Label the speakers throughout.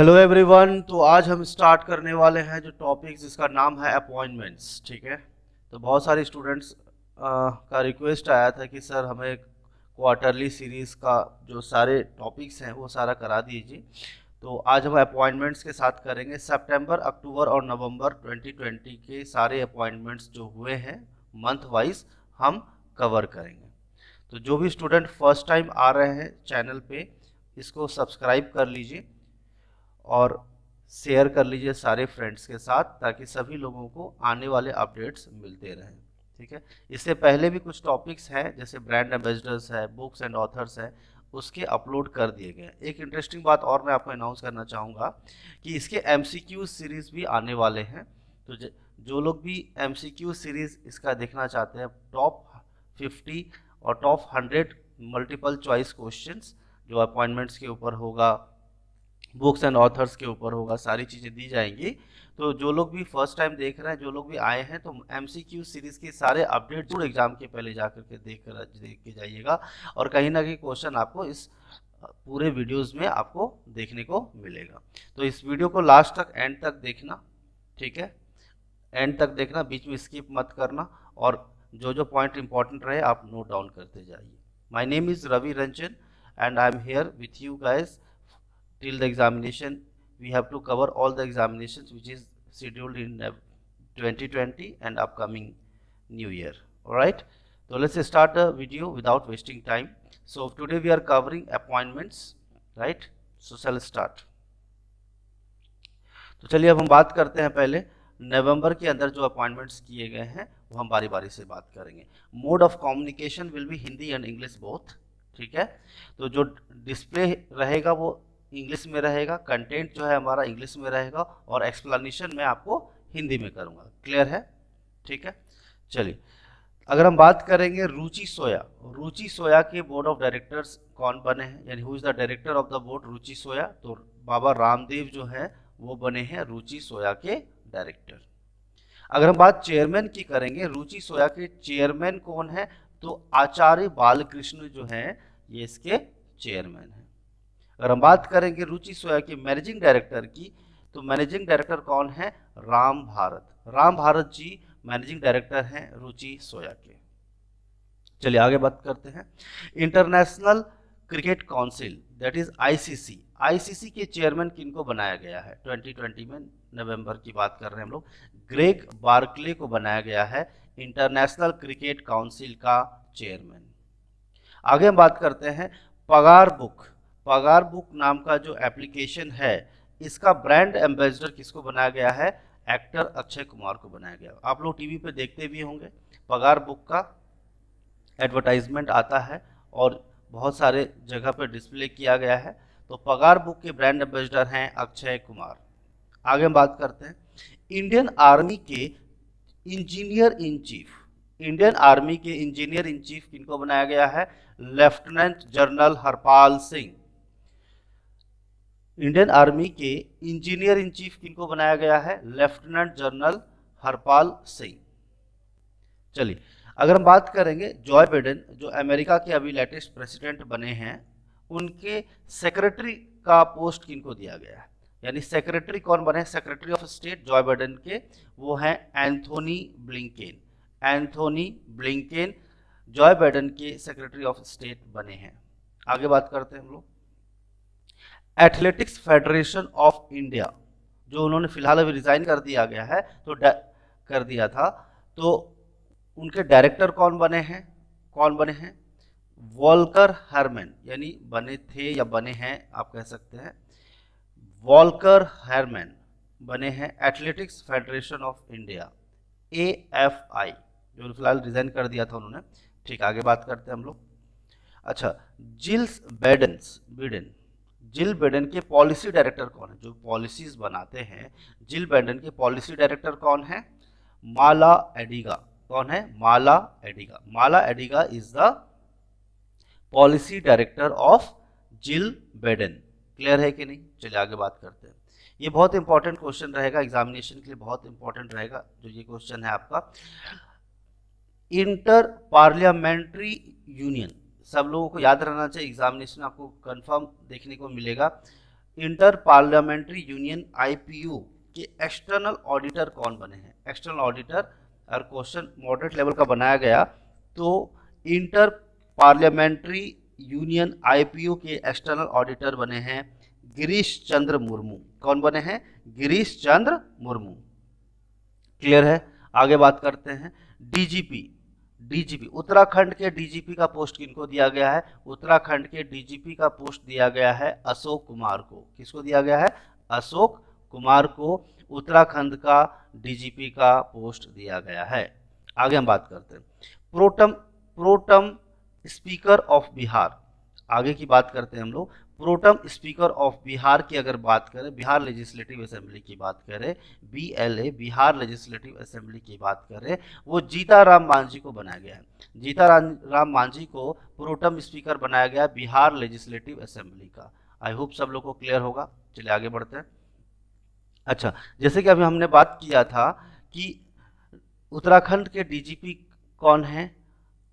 Speaker 1: Hello everyone तो आज हम स्टार्ट करने वाले हैं जो टॉपिक जिसका नाम है अपॉइंटमेंट्स ठीक है तो बहुत सारे स्टूडेंट्स का रिक्वेस्ट आया था कि सर हमें क्वार्टरली सीरीज़ का जो सारे टॉपिक्स हैं वो सारा करा दीजिए तो आज हम अपॉइंटमेंट्स के साथ करेंगे सितंबर अक्टूबर और नवंबर 2020 के सारे अपॉइंटमेंट्स जो हुए हैं मंथ वाइज हम कवर करेंगे तो जो भी स्टूडेंट फर्स्ट टाइम आ रहे हैं चैनल पर इसको सब्सक्राइब कर लीजिए और शेयर कर लीजिए सारे फ्रेंड्स के साथ ताकि सभी लोगों को आने वाले अपडेट्स मिलते रहें ठीक है इससे पहले भी कुछ टॉपिक्स हैं जैसे ब्रांड एम्बेसडर्स है बुक्स एंड ऑथर्स है उसके अपलोड कर दिए गए एक इंटरेस्टिंग बात और मैं आपको अनाउंस करना चाहूँगा कि इसके एम सीरीज़ भी आने वाले हैं तो जो लोग भी एम सीरीज़ इसका देखना चाहते हैं टॉप फिफ्टी और top hundred multiple choice question जो अपॉइंटमेंट्स के ऊपर होगा बुक्स एंड ऑथर्स के ऊपर होगा सारी चीज़ें दी जाएंगी तो जो लोग भी फर्स्ट टाइम देख रहे हैं जो लोग भी आए हैं तो एम सीरीज के सारे अपडेट जरूर एग्जाम के पहले जा करके देख कर देख के जाइएगा और कहीं ना कहीं क्वेश्चन आपको इस पूरे वीडियोस में आपको देखने को मिलेगा तो इस वीडियो को लास्ट तक एंड तक देखना ठीक है एंड तक देखना बीच में स्किप मत करना और जो जो पॉइंट इंपॉर्टेंट रहे आप नोट डाउन करते जाइए my name is Ravi Ranjan and I am here with you guys till the examination we have to cover all the examinations which is scheduled in 2020 and upcoming new year all right so let's start the video without wasting time so today we are covering appointments right so shall start तो चलिए अब हम बात करते हैं पहले नवंबर के अंदर जो अपॉइंटमेंट्स किए गए हैं वो हम बारी बारी से बात करेंगे mode of communication will be Hindi and English both ठीक है तो जो डिस्प्ले रहेगा वो इंग्लिश में रहेगा कंटेंट जो है हमारा इंग्लिश में रहेगा और एक्सप्लेनेशन मैं आपको हिंदी में करूँगा क्लियर है ठीक है चलिए अगर हम बात करेंगे रुचि सोया रुचि सोया के बोर्ड ऑफ डायरेक्टर्स कौन बने हैं यानी who is the director of the board Ruchi Soya तो बाबा रामदेव जो है वो बने हैं रुचि सोया के डायरेक्टर अगर हम बात चेयरमैन की करेंगे रुचि सोया के चेयरमैन कौन है तो आचार्य बालकृष्ण जो है ये इसके चेयरमैन है अगर हम बात करेंगे रुचि सोया की मैनेजिंग डायरेक्टर की तो मैनेजिंग डायरेक्टर कौन है राम भारत राम भारत जी मैनेजिंग डायरेक्टर हैं रुचि सोया के चलिए आगे बात करते हैं International Cricket Council that is ICC ICC के चेयरमैन किनको बनाया गया है 2020 में नवंबर की बात कर रहे हैं हम लोग ग्रेग बार्कले को बनाया गया है इंटरनेशनल क्रिकेट काउंसिल का चेयरमैन आगे हम बात करते हैं पगार बुक पगार बुक नाम का जो एप्लीकेशन है इसका ब्रांड एम्बेसडर किसको बनाया गया है एक्टर अक्षय कुमार को बनाया गया आप लोग टीवी पे देखते भी होंगे पगार बुक का एडवर्टाइजमेंट आता है और बहुत सारे जगह पर डिस्प्ले किया गया है तो पगार बुक के ब्रांड एम्बेसडर हैं अक्षय कुमार आगे हम बात करते हैं इंडियन आर्मी के engineer in chief Indian army के इंजीनियर इन चीफ किनको बनाया गया है lieutenant general Harpal Singh Indian army के इंजीनियर इन चीफ किनको बनाया गया है लेफ्टिनेंट जनरल हरपाल सिंह चलिए अगर हम बात करेंगे जॉय बेडन जो अमेरिका के अभी लेटेस्ट प्रेसिडेंट बने हैं उनके सेक्रेटरी का पोस्ट किनको दिया गया है यानी सेक्रेटरी कौन बने secretary of state Joe Biden के वो हैं Anthony Blinken Anthony Blinken Joe Biden के सेक्रेटरी ऑफ स्टेट बने हैं आगे बात करते हैं हम लोग एथलेटिक्स फेडरेशन ऑफ इंडिया जो उन्होंने फिलहाल अभी रिज़ाइन कर दिया गया है तो कर दिया था तो उनके डायरेक्टर कौन बने हैं कौन बने हैं वॉलकर हरमैन यानी बने थे या बने हैं आप कह सकते हैं वॉलकर हरमैन बने हैं Athletics Federation of India A F I जो फिलहाल रिजाइन कर दिया था उन्होंने ठीक आगे बात करते हैं हम लोग अच्छा Jill's Biden's Biden Jill Biden के पॉलिसी डायरेक्टर कौन है जो पॉलिसीज बनाते हैं जिल बेडन के पॉलिसी डायरेक्टर कौन है माला एडिगा कौन है Mala Adiga Mala Adiga is the policy director of Jill Biden clear है कि नहीं चलिए आगे बात करते हैं ये बहुत इंपॉर्टेंट क्वेश्चन रहेगा एग्जामिनेशन के लिए बहुत इंपॉर्टेंट रहेगा जो ये क्वेश्चन है आपका इंटर पार्लियामेंट्री यूनियन सब लोगों को याद रहना चाहिए एग्जामिनेशन आपको कंफर्म देखने को मिलेगा इंटर पार्लियामेंट्री यूनियन आईपीयू के एक्सटर्नल ऑडिटर कौन बने हैं एक्सटर्नल ऑडिटर और क्वेश्चन मॉडरेट लेवल का बनाया गया तो इंटर पार्लियामेंट्री यूनियन आईपीयू के एक्सटर्नल ऑडिटर बने हैं गिरीश चंद्र मुर्मू कौन बने हैं गिरीश चंद्र मुर्मू क्लियर है आगे बात करते हैं डीजीपी डीजीपी उत्तराखंड के डीजीपी का पोस्ट किनको दिया गया है उत्तराखंड के डीजीपी का पोस्ट दिया गया है अशोक कुमार को किसको दिया गया है अशोक कुमार को उत्तराखंड का डीजीपी का पोस्ट दिया गया है आगे हम बात करते हैं pro tem pro tem speaker of Bihar आगे की बात करते हैं हम लोग प्रोटम स्पीकर ऑफ बिहार की अगर बात करें बिहार लेजिस्लेटिव असेंबली की बात करें बीएलए बिहार लेजिस्लेटिव असेंबली की बात करें वो जीता राम मांझी को बनाया गया है जीता राम मांझी को प्रोटम स्पीकर बनाया गया बिहार लेजिस्लेटिव असेंबली का आई होप सब लोग को क्लियर होगा चलिए आगे बढ़ते हैं अच्छा जैसे कि अभी हमने बात किया था कि उत्तराखंड के डीजीपी कौन है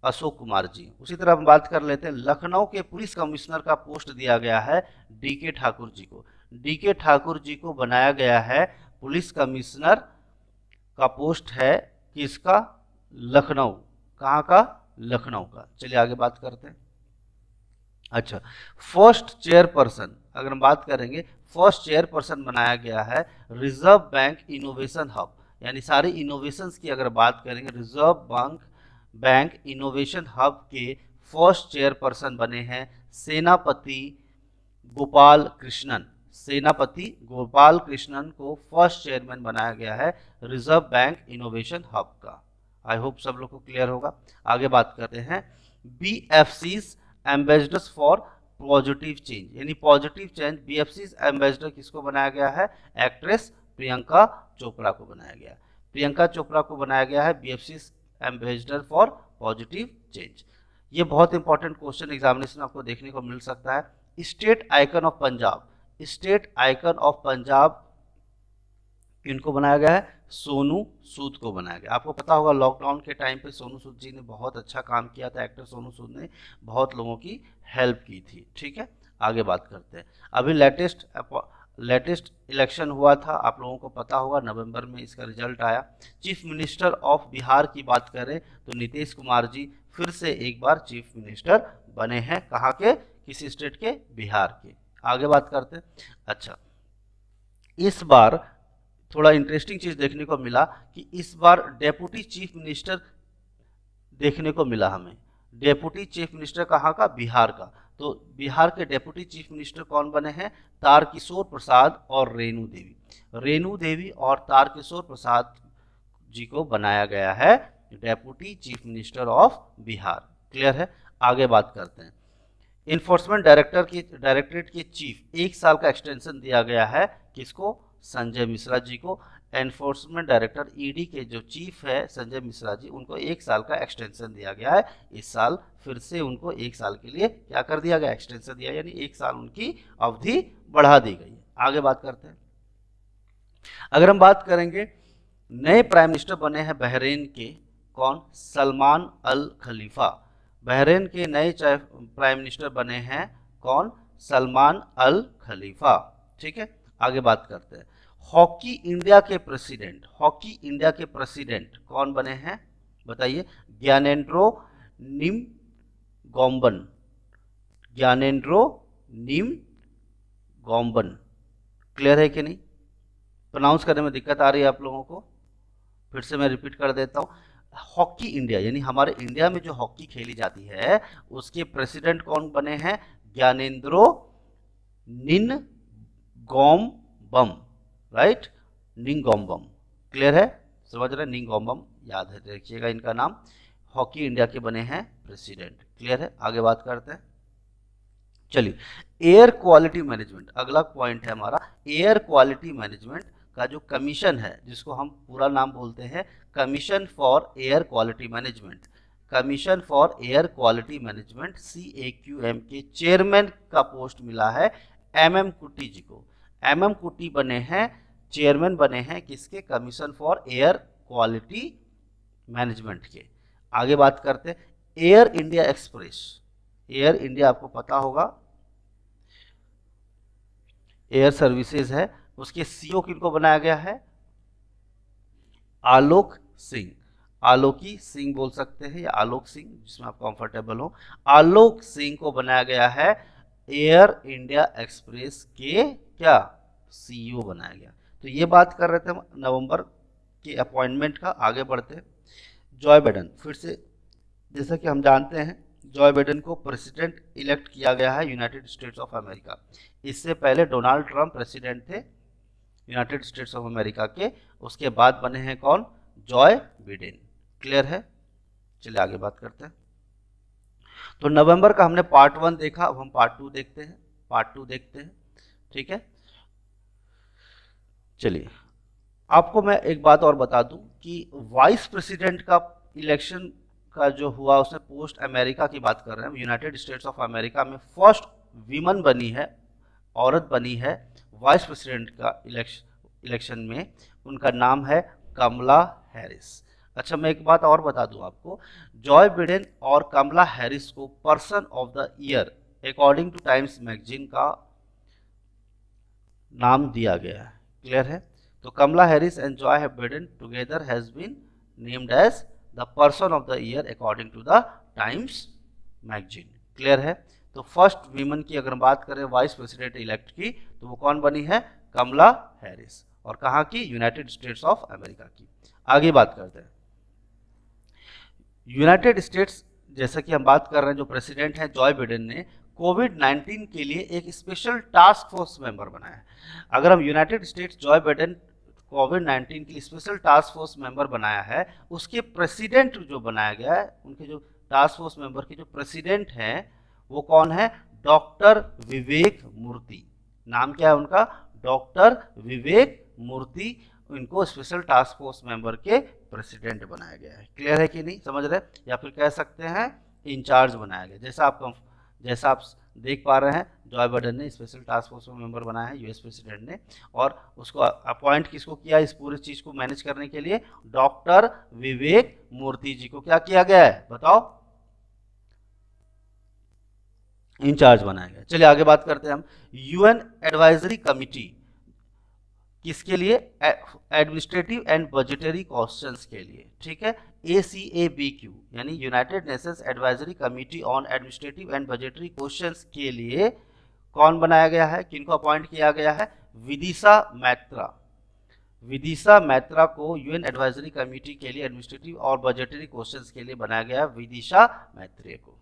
Speaker 1: अशोक कुमार जी उसी तरह हम बात कर लेते हैं लखनऊ के पुलिस कमिश्नर का पोस्ट दिया गया है डीके ठाकुर जी को डीके ठाकुर जी को बनाया गया है पुलिस कमिश्नर का पोस्ट है किसका लखनऊ कहाँ का लखनऊ का चलिए आगे बात करते हैं अच्छा फर्स्ट चेयरपर्सन अगर हम बात करेंगे फर्स्ट चेयरपर्सन बनाया गया है रिजर्व बैंक इनोवेशन हब यानी सारी इनोवेशंस की अगर बात करेंगे Reserve Bank bank innovation hub के फर्स्ट चेयरपर्सन बने हैं सेनापति गोपाल कृष्णन सेनापति गोपाल कृष्णन को फर्स्ट चेयरमैन बनाया गया है रिजर्व बैंक इनोवेशन हब का आई होप सब लोग को क्लियर होगा आगे बात करते हैं B F Cs ambassadors for positive change यानी positive change B F Cs ambassador किसको बनाया गया है एक्ट्रेस प्रियंका चोपड़ा को बनाया गया प्रियंका चोपड़ा को बनाया गया है B F Cs ambassador for positive change ये बहुत इंपॉर्टेंट क्वेश्चन एग्जामिनेशन आपको देखने को मिल सकता है state icon of Punjab state icon of Punjab इनको बनाया गया है सोनू सूद को बनाया गया आपको पता होगा लॉकडाउन के टाइम पे सोनू सूद जी ने बहुत अच्छा काम किया था एक्टर सोनू सूद ने बहुत लोगों की हेल्प की थी ठीक है आगे बात करते हैं अभी लेटेस्ट लेटेस्ट इलेक्शन हुआ था आप लोगों को पता होगा नवंबर में इसका रिजल्ट आया चीफ मिनिस्टर ऑफ बिहार की बात करें तो नीतीश कुमार जी फिर से एक बार चीफ मिनिस्टर बने हैं कहाँ के किस स्टेट के बिहार के आगे बात करते अच्छा इस बार थोड़ा इंटरेस्टिंग चीज़ देखने को मिला कि इस बार डेपुटी चीफ मिनिस्टर देखने को मिला हमें डेपुटी चीफ मिनिस्टर कहाँ का बिहार का तो बिहार के डेप्यूटी चीफ मिनिस्टर कौन बने हैं तारकिशोर प्रसाद और रेणु देवी रेणु देवी और तारकिशोर प्रसाद जी को बनाया गया है deputy chief minister of Bihar clear है आगे बात करते हैं इन्फोर्समेंट डायरेक्टर की डायरेक्टरेट के चीफ एक साल का एक्सटेंशन दिया गया है किसको संजय मिश्रा जी को एनफोर्समेंट डायरेक्टर ईडी के जो चीफ है संजय मिश्रा जी उनको एक साल का एक्सटेंशन दिया गया है इस साल फिर से उनको एक साल के लिए क्या कर दिया गया एक्सटेंशन दिया यानी एक साल उनकी अवधि बढ़ा दी गई है आगे बात करते हैं अगर हम बात करेंगे नए प्राइम मिनिस्टर बने हैं बहरीन के कौन सलमान अल खलीफा बहरीन के नए प्राइम मिनिस्टर बने हैं कौन सलमान अल खलीफा ठीक है आगे बात करते हैं हॉकी इंडिया के प्रेसिडेंट हॉकी इंडिया के प्रेसिडेंट कौन बने हैं बताइए ज्ञानेन्द्रो निम गॉम्बन ज्ञानेन्द्रो निम गॉम्बन क्लियर है कि नहीं प्रोनाउंस करने में दिक्कत आ रही है आप लोगों को फिर से मैं रिपीट कर देता हूँ हॉकी इंडिया यानी हमारे इंडिया में जो हॉकी खेली जाती है उसके प्रेसिडेंट कौन बने हैं Gyanendro Ningombam right Ningombam clear है समझ रहे निंगोम्बम याद है देखिएगा इनका नाम हॉकी इंडिया के बने हैं प्रेसिडेंट क्लियर है आगे बात करते हैं चलिए एयर क्वालिटी मैनेजमेंट अगला पॉइंट है हमारा एयर क्वालिटी मैनेजमेंट का जो कमीशन है जिसको हम पूरा नाम बोलते हैं commission for air quality management commission for air quality management C A Q M के चेयरमैन का पोस्ट मिला है एम एम कुट्टी जी को एम एम कुटी बने हैं चेयरमैन बने हैं किसके commission for air quality management के आगे बात करते हैं Air India Express Air India आपको पता होगा एयर सर्विसेज है उसके सीईओ किनको बनाया गया है आलोक सिंह आलोकी सिंह बोल सकते हैं या आलोक सिंह जिसमें आप कंफर्टेबल हो आलोक सिंह को बनाया गया है एयर इंडिया एक्सप्रेस के क्या सीईओ e बनाया गया तो ये बात कर रहे थे नवंबर के अपॉइंटमेंट का आगे बढ़ते जॉय बाइडन फिर से जैसा कि हम जानते हैं जॉय बाइडन को प्रेसिडेंट इलेक्ट किया गया है यूनाइटेड स्टेट्स ऑफ अमेरिका इससे पहले डोनाल्ड ट्रंप प्रेसिडेंट थे यूनाइटेड स्टेट्स ऑफ अमेरिका के उसके बाद बने हैं कौन जॉय बिडेन क्लियर है चलिए आगे बात करते हैं तो नवंबर का हमने पार्ट वन देखा अब हम पार्ट टू देखते हैं पार्ट टू देखते हैं ठीक है चलिए आपको मैं एक बात और बता दूं कि वाइस प्रेसिडेंट का इलेक्शन का जो हुआ उसमें पोस्ट अमेरिका की बात कर रहे हैं यूनाइटेड स्टेट्स ऑफ अमेरिका में फर्स्ट वीमन बनी है औरत बनी है वाइस प्रेसिडेंट का इलेक्शन इलेक्शन में उनका नाम है कमला हैरिस अच्छा मैं एक बात और बता दूं आपको जॉय बिडेन और कमला हैरिस को person of the year according to Times magazine का नाम दिया गया है क्लियर है तो Kamala Harris and Joe Biden together has been named as the person of the year according to the Times magazine clear है तो फर्स्ट वीमन की अगर बात करें वाइस प्रेसिडेंट इलेक्ट की तो वो कौन बनी है कमला हैरिस और कहाँ की यूनाइटेड स्टेट्स ऑफ अमेरिका की आगे बात करते हैं यूनाइटेड स्टेट्स जैसा कि हम बात कर रहे हैं जो प्रेसिडेंट हैं जॉय बिडेन ने कोविड 19 के लिए एक स्पेशल टास्क फोर्स मेंबर बनाया है अगर हम United States Joe Biden Covid 19 के लिए स्पेशल टास्क फोर्स मेंबर बनाया है उसके प्रेसिडेंट जो बनाया गया है उनके जो टास्क फोर्स मेंबर के जो प्रेसिडेंट हैं वो कौन है डॉक्टर विवेक मूर्ति नाम क्या है उनका डॉक्टर विवेक मूर्ति इनको स्पेशल टास्क फोर्स मेंबर के प्रेसिडेंट बनाया गया है क्लियर है कि नहीं समझ रहे या फिर कह सकते हैं इंचार्ज बनाया गया जैसा आप जैसा आप देख पा रहे हैं जॉय बर्डन ने स्पेशल टास्क फोर्स में मेंबर बनाया है यूएस प्रेसिडेंट ने और उसको अपॉइंट किसको किया इस पूरी चीज़ को मैनेज करने के लिए डॉक्टर विवेक मूर्ति जी को क्या किया गया है बताओ इंचार्ज बनाया गया चलिए आगे बात करते हैं हम यूएन एडवाइजरी कमिटी किसके लिए एडमिनिस्ट्रेटिव एंड बजटरी क्वेश्चन के लिए ठीक है A C A B Q यानी United Nations Advisory Committee on Administrative and Budgetary Questions के लिए कौन बनाया गया है किनको अपॉइंट किया गया है विदिशा मैत्रा विदिशा मैत्रा को यूएन एडवाइजरी कमिटी के लिए एडमिनिस्ट्रेटिव और बजटरी क्वेश्चन के लिए बनाया गया है विदिशा मैत्रे को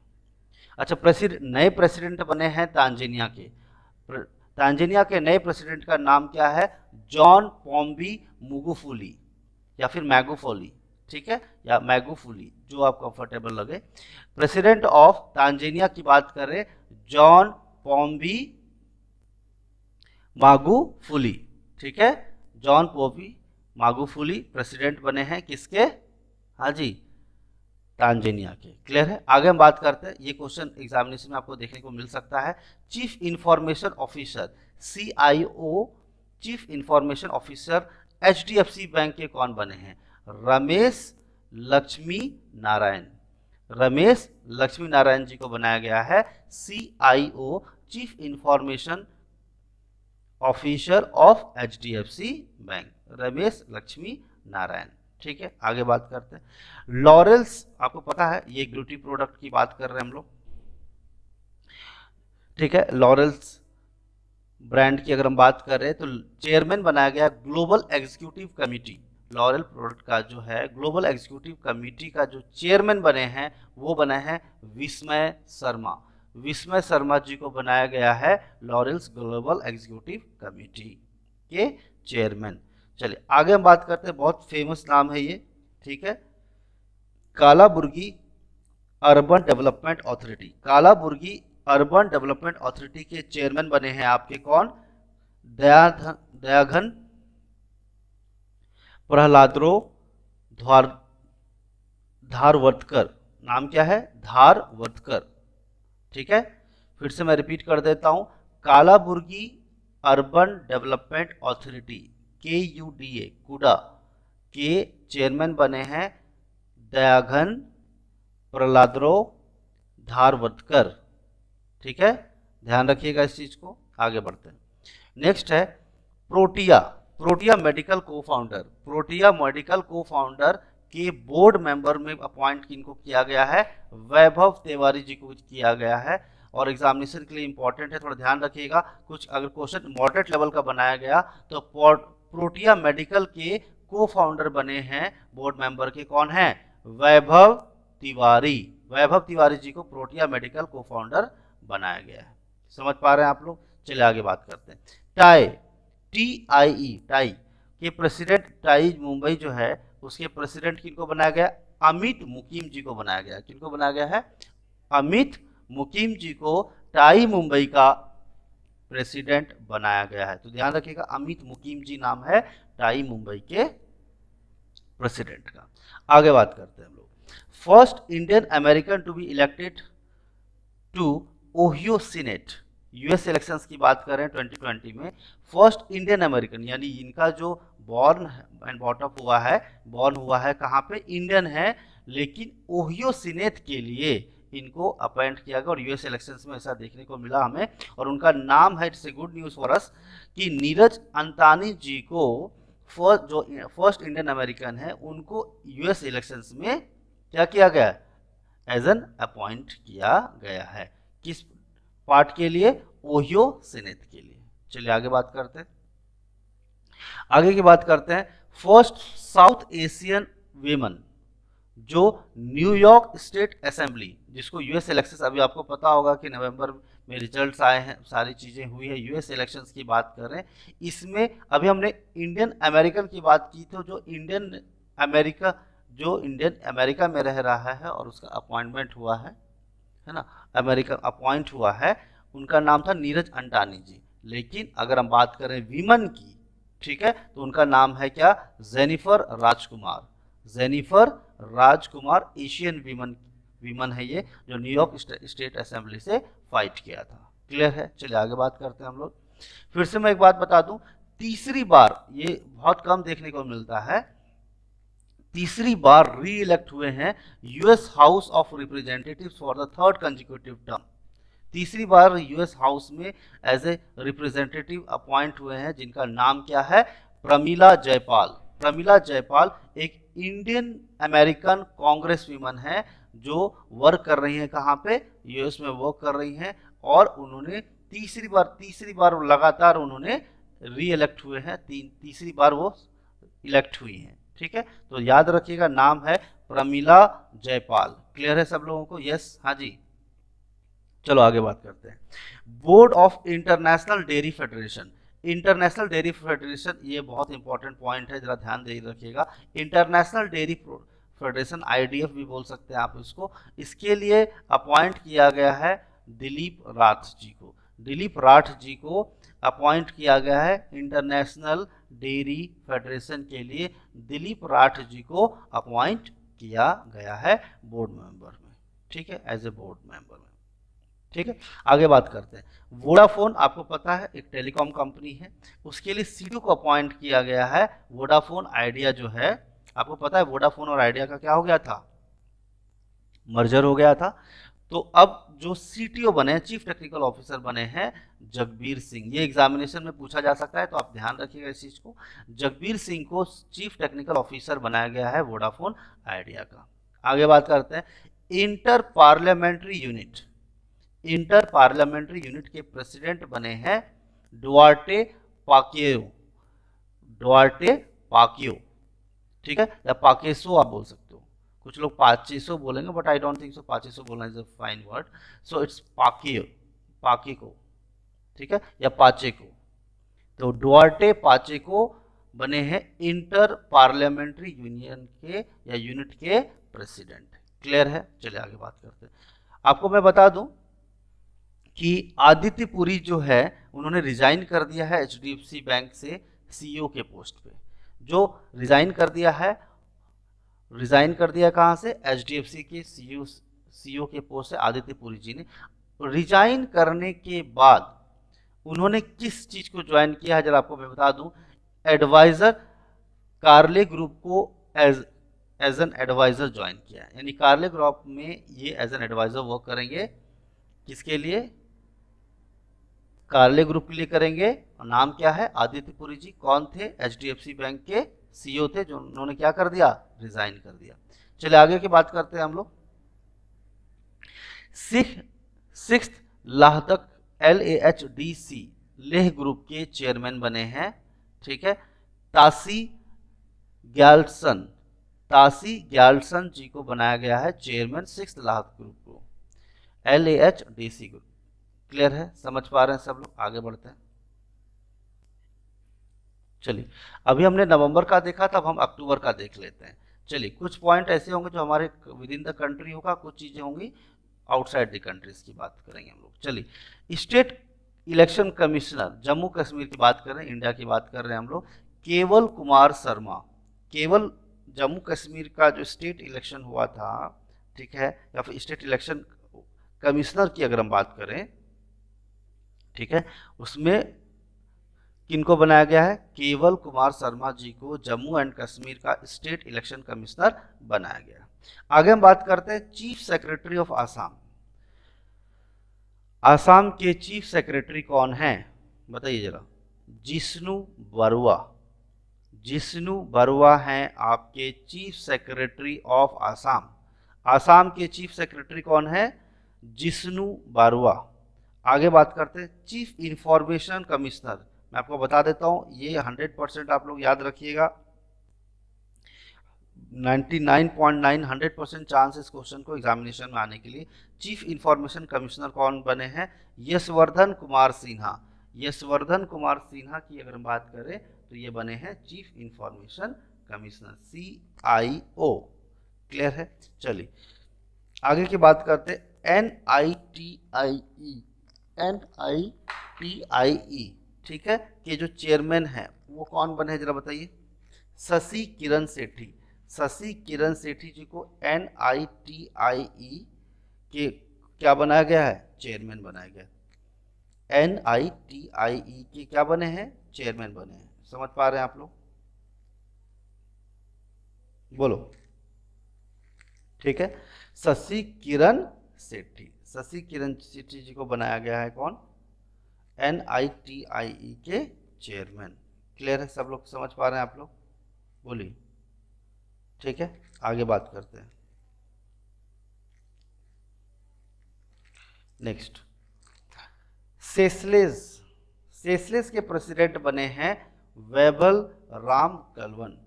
Speaker 1: अच्छा प्रेसिडेंट नए प्रेसिडेंट बने हैं तांजेनिया के तांजानिया के नए प्रेसिडेंट का नाम क्या है जॉन पॉम्बी मुगुफुली या फिर मैगुफोली ठीक है या मैगुफुली जो आप कंफर्टेबल लगे प्रेसिडेंट ऑफ तांजेनिया की बात करें जॉन पॉम्बी मागुफुली ठीक है जॉन पॉम्बी मागुफुली प्रेसिडेंट बने हैं किसके हाँ जी टांजेनिया के क्लियर है आगे हम बात करते हैं ये क्वेश्चन एग्जामिनेशन में आपको देखने को मिल सकता है chief information officer O chief information officer C bank के कौन बने हैं रमेश लक्ष्मी नारायण रमेश लक्ष्मी नारायण जी को बनाया गया है O chief information officer of C bank Ramesh Lakshmi Narayan ठीक है आगे बात करते हैं लॉरेल्स आपको पता है ये ब्यूटी प्रोडक्ट की बात कर रहे हैं हम लोग ठीक है लॉरेल्स ब्रांड की अगर हम बात कर रहे हैं तो चेयरमैन बनाया गया global executive committee L'Oreal product का जो है ग्लोबल एग्जीक्यूटिव कमिटी का जो चेयरमैन बने हैं वो बने हैं विस्मय शर्मा विस्मय शर्मा जी को बनाया गया है लॉरेल्स ग्लोबल एग्जीक्यूटिव कमिटी के चेयरमैन चलिए आगे हम बात करते हैं बहुत फेमस नाम है ये ठीक है Kalaburagi urban development authority Kalaburagi urban development authority के चेयरमैन बने हैं आपके कौन दयाधन दयाघन प्रहलाद्रो धार धारवर्तकर नाम क्या है धारवर्तकर ठीक है फिर से मैं रिपीट कर देता हूँ कालाबुर्गी अर्बन डेवलपमेंट अथॉरिटी के यू डी ए कूडा के चेयरमैन बने हैं दयाघन प्रहलादरो धारवतकर ठीक है ध्यान रखिएगा इस चीज़ को आगे बढ़ते हैं नेक्स्ट है Protea Protea Medical co founder Protea Medical co founder के बोर्ड मेंबर में अपॉइंट किनको किया गया है वैभव तिवारी जी को किया गया है और एग्जामिनेशन के लिए इंपॉर्टेंट है थोड़ा ध्यान रखिएगा कुछ अगर क्वेश्चन मॉडरेट लेवल का बनाया गया तो प्रोटिया मेडिकल के को फाउंडर बने हैं बोर्ड मेंबर के कौन हैं वैभव तिवारी वैभव तिवारी जी को प्रोटिया मेडिकल को फाउंडर बनाया गया है समझ पा रहे हैं आप लोग चले आगे बात करते हैं TiE T I E TiE के प्रेसिडेंट टाई मुंबई जो है उसके प्रेसिडेंट किनको बनाया गया अमित मुकीम जी को बनाया गया किनको बनाया गया है अमित मुकीम जी को टाई मुंबई का प्रेसिडेंट बनाया गया है तो ध्यान रखिएगा अमित मुकीम जी नाम है टाई मुंबई के प्रेसिडेंट का आगे बात करते हैं हम लोग first Indian American to be elected to Ohio Senate US elections की बात करें 2020 में फर्स्ट इंडियन अमेरिकन यानी इनका जो बॉर्न एंड बॉटअप हुआ है बॉर्न हुआ है कहाँ पे इंडियन है लेकिन ओहियो सीनेट के लिए इनको अपॉइंट किया गया और यूएस इलेक्शंस में ऐसा देखने को मिला हमें और उनका नाम है it's a good news for us कि नीरज अंतानी जी को फर्स्ट जो फर्स्ट इंडियन अमेरिकन है उनको यूएस इलेक्शंस में क्या किया गया एज एन अपॉइंट किया गया है किस पार्ट के लिए ओहियो सीनेट के लिए चलिए आगे बात करते हैं आगे की बात करते हैं फर्स्ट साउथ एशियन वेमन जो न्यूयॉर्क स्टेट असेंबली जिसको यूएस इलेक्शंस अभी आपको पता होगा कि नवंबर में रिजल्ट्स आए हैं सारी चीज़ें हुई है यूएस इलेक्शंस की बात कर रहे हैं इसमें अभी हमने इंडियन अमेरिकन की बात की तो जो इंडियन अमेरिका जो इंडियन अमेरिका में रह रहा है और उसका अपॉइंटमेंट हुआ है है ना अमेरिका अपॉइंट हुआ है उनका नाम था नीरज अंटानी जी लेकिन अगर हम बात करें वीमन की ठीक है तो उनका नाम है क्या Jennifer Rajkumar Jennifer Rajkumar Asian women women है ये जो न्यूयॉर्क स्टेट असेंबली से फाइट किया था क्लियर है चलिए आगे बात करते हैं हम लोग फिर से मैं एक बात बता दूं तीसरी बार ये बहुत कम देखने को मिलता है तीसरी बार री इलेक्ट हुए हैं US House of representative for the third consecutive term तीसरी बार यूएस हाउस में एज ए रिप्रेजेंटेटिव अपॉइंट हुए हैं जिनका नाम क्या है प्रमीला जयपाल प्रमिला जयपाल एक इंडियन अमेरिकन कांग्रेस वीमन है जो वर्क कर रही है कहाँ पे यूएस में वर्क कर रही है और उन्होंने तीसरी बार तीसरी बार लगातार उन्होंने री इलेक्ट हुए हैं तीन तीसरी बार वो इलेक्ट हुई हैं ठीक है तो याद रखिएगा नाम है प्रमिला जयपाल क्लियर है सब लोगों को यस हाँ जी चलो आगे बात करते हैं board of International Dairy Federation International Dairy Federation ये बहुत इंपॉर्टेंट पॉइंट है जरा ध्यान दे रखिएगा इंटरनेशनल डेयरी फेडरेशन आईडीएफ भी बोल सकते हैं आप इसको इसके लिए अपॉइंट किया गया है दिलीप राठ जी को दिलीप राठ जी को अपॉइंट किया गया है इंटरनेशनल डेयरी फेडरेशन के लिए दिलीप राठ जी को अपॉइंट किया गया है बोर्ड मेंबर में ठीक है एज ए बोर्ड मेंबर में ठीक है आगे बात करते हैं वोडाफोन आपको पता है एक टेलीकॉम कंपनी है उसके लिए सीटू को अपॉइंट किया गया है वोडाफोन आइडिया जो है आपको पता है वोडाफोन और आइडिया का क्या हो गया था मर्जर हो गया था तो अब जो सीटीओ बने हैं चीफ टेक्निकल ऑफिसर बने हैं जगबीर सिंह ये एग्जामिनेशन में पूछा जा सकता है तो आप ध्यान रखिएगा इस चीज़ को जगबीर सिंह को चीफ टेक्निकल ऑफिसर बनाया गया है वोडाफोन आइडिया का आगे बात करते हैं inter parliamentary unit inter parliamentary unit के प्रेसिडेंट बने हैं डुआर्टे पाकियो डुआर्टे पाकियो ठीक है या पाकेसो आप बोल सकते हो कुछ लोग पाचीसो बोलेंगे but I don't think so Pacheco बोलना is a fine word so it's Pacheco Pacheco ठीक है या पाचेको तो डुआर्टे पाचेको बने हैं इंटर पार्लियामेंट्री यूनियन के या यूनिट के प्रेसिडेंट क्लियर है चलिए आगे बात करते हैं आपको मैं बता दूं कि आदित्यपुरी जो है उन्होंने रिजाइन कर दिया है एच बैंक से सीईओ e के पोस्ट पे जो रिजाइन कर दिया है रिजाइन कर दिया कहाँ से एच के सीईओ सीईओ e e के पोस्ट से आदित्यपुरी जी ने रिजाइन करने के बाद उन्होंने किस चीज़ को ज्वाइन किया है जरा आपको मैं बता दूं एडवाइज़र कार्ले ग्रुप को as as an advisor join किया है यानी कार्ले ग्रुप में ये एज एन एडवाइज़र वर्क करेंगे किसके लिए कार्ले ग्रुप के लिए करेंगे और नाम क्या है आदित्य पुरी जी कौन थे एच बैंक के सीईओ थे जो उन्होंने क्या कर दिया रिजाइन कर दिया चलिए आगे की बात करते हैं हम लोग सिख सिक्स लाहदक L A H D C Leh group के चेयरमैन बने हैं ठीक है तासी ग्याल्सन तासी ग्याल्सन जी को बनाया गया है चेयरमैन सिक्स लाहक ग्रुप को L A H D C group clear है समझ पा रहे हैं सब लोग आगे बढ़ते हैं चलिए अभी हमने नवंबर का देखा था अब हम अक्टूबर का देख लेते हैं चलिए कुछ पॉइंट ऐसे होंगे जो हमारे विद इन द कंट्री होगा कुछ चीज़ें होंगी आउटसाइड द कंट्रीज की बात करेंगे हम लोग चलिए state election commissioner Jammu Kashmir की बात कर रहे हैं इंडिया की बात कर रहे हैं हम लोग केवल कुमार शर्मा केवल जम्मू कश्मीर का जो स्टेट इलेक्शन हुआ था ठीक है या फिर स्टेट इलेक्शन कमिश्नर की अगर हम बात करें ठीक है उसमें किनको बनाया गया है केवल कुमार शर्मा जी को जम्मू एंड कश्मीर का स्टेट इलेक्शन कमिश्नर बनाया गया आगे हम बात करते हैं chief secretary of Assam Assam के चीफ सेक्रेटरी कौन है बताइए जरा जिष्णु बरुआ जिष्णु बरुआ हैं आपके chief secretary of Assam Assam के चीफ सेक्रेटरी कौन है जिष्णु बरुआ आगे बात करते हैं चीफ इंफॉर्मेशन कमिश्नर मैं आपको बता देता हूँ ये 100 परसेंट आप लोग याद रखिएगा 99.9 हंड्रेड परसेंट चांस इस क्वेश्चन को एग्जामिनेशन में आने के लिए चीफ इंफॉर्मेशन कमिश्नर कौन बने हैं यशवर्धन कुमार सिन्हा यशवर्धन कुमार सिन्हा की अगर हम बात करें तो ये बने हैं chief information commissioner C I O clear है चलिए आगे की बात करते हैं N I T I E N I P I E ठीक है ये जो चेयरमैन है वो कौन बने हैं जरा बताइए शशि किरण सेठी शशि किरण सेठी जी को एन आई टी आई ई के क्या बनाया गया है चेयरमैन बनाया गया एन आई टी आई ई के क्या बने हैं चेयरमैन बने हैं समझ पा रहे हैं आप लोग बोलो ठीक है शशि किरण सेठी शशि किरण शेट्टी जी को बनाया गया है कौन एन आई टी आई ई के चेयरमैन क्लियर है सब लोग समझ पा रहे हैं आप लोग बोलिए ठीक है आगे बात करते हैं नेक्स्ट सेसलेस सेसलेस के प्रेसिडेंट बने हैं वेबल राम कलवन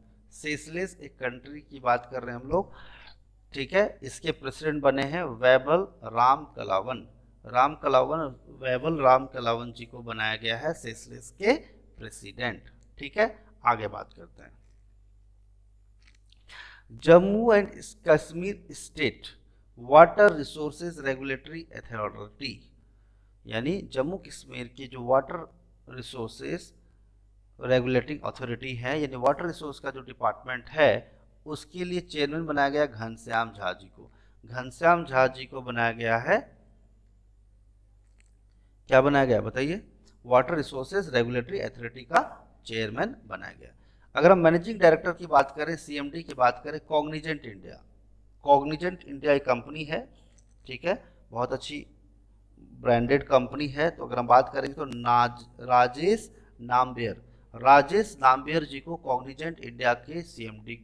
Speaker 1: सेसलेस एक कंट्री की बात कर रहे हैं हम लोग ठीक है इसके प्रेसिडेंट बने हैं वैबल राम कलावन राम कलावन वैबल राम कलावन जी को बनाया गया है सेसलेस के प्रेसिडेंट ठीक है आगे बात करते हैं Jammu and Kashmir state water resources regulatory authority यानी जम्मू कश्मीर की जो वाटर रिसोर्सेज रेगुलेटिंग अथॉरिटी है यानी वाटर रिसोर्स का जो डिपार्टमेंट है उसके लिए चेयरमैन बनाया गया घनश्याम झा जी को घनश्याम झा जी को बनाया गया है क्या बनाया गया बताइए वाटर रिसोर्सेज रेगुलेटरी अथॉरिटी का चेयरमैन बनाया गया अगर हम मैनेजिंग डायरेक्टर की बात करें सीएमडी की बात करें कॉग्निजेंट इंडिया कॉग्निजेंट इंडिया एक कंपनी है ठीक है बहुत अच्छी ब्रांडेड कंपनी है तो अगर हम बात करेंगे तो नाज राजेश नामबियर राजेश नामबेयर जी को कॉग्निजेंट इंडिया के सीएमडी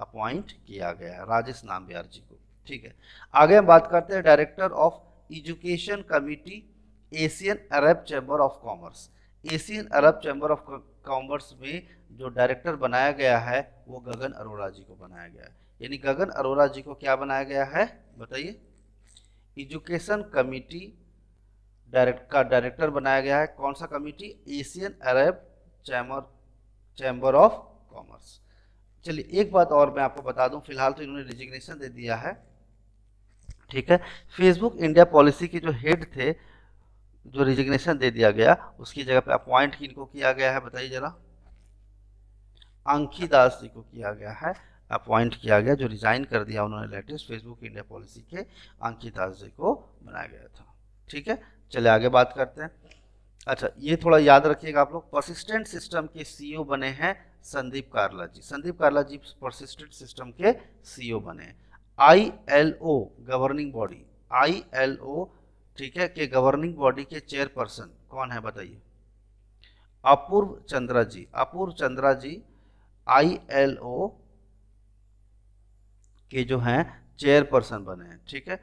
Speaker 1: अपॉइंट किया गया है राजेश बिहार जी को ठीक है आगे हम बात करते हैं director of education committee Asian Arab chamber of commerce Asian Arab chamber of commerce में जो डायरेक्टर बनाया गया है वो गगन अरोड़ा जी को बनाया गया है यानी गगन अरोड़ा जी को क्या बनाया गया है बताइए एजुकेशन कमिटी डायरेक्ट का डायरेक्टर बनाया गया है कौन सा committee Asian Arab chamber chamber of commerce चलिए एक बात और मैं आपको बता दूं फिलहाल तो इन्होंने रिजिग्नेशन दे दिया है ठीक है फेसबुक इंडिया पॉलिसी के जो हेड थे जो रिजिग्नेशन दे दिया गया उसकी जगह पे अपॉइंट किनको किया गया है बताइए जरा अंकी दास जी को किया गया है अपॉइंट किया गया जो रिजाइन कर दिया उन्होंने लेटेस्ट फेसबुक इंडिया पॉलिसी के अंकी दास जी को बनाया गया था ठीक है चले आगे बात करते हैं अच्छा ये थोड़ा याद रखिएगा आप लोग परसिस्टेंट सिस्टम के सीईओ बने हैं संदीप कार्ला जी संदीप कार्ला जी परसिस्टेंट सिस्टम के सीईओ e बने I L O governing body I L O ठीक है के गवर्निंग बॉडी के चेयरपर्सन कौन है बताइए Apurva Chandra ji Apurva Chandra ji I L O के जो हैं चेयरपर्सन बने हैं ठीक है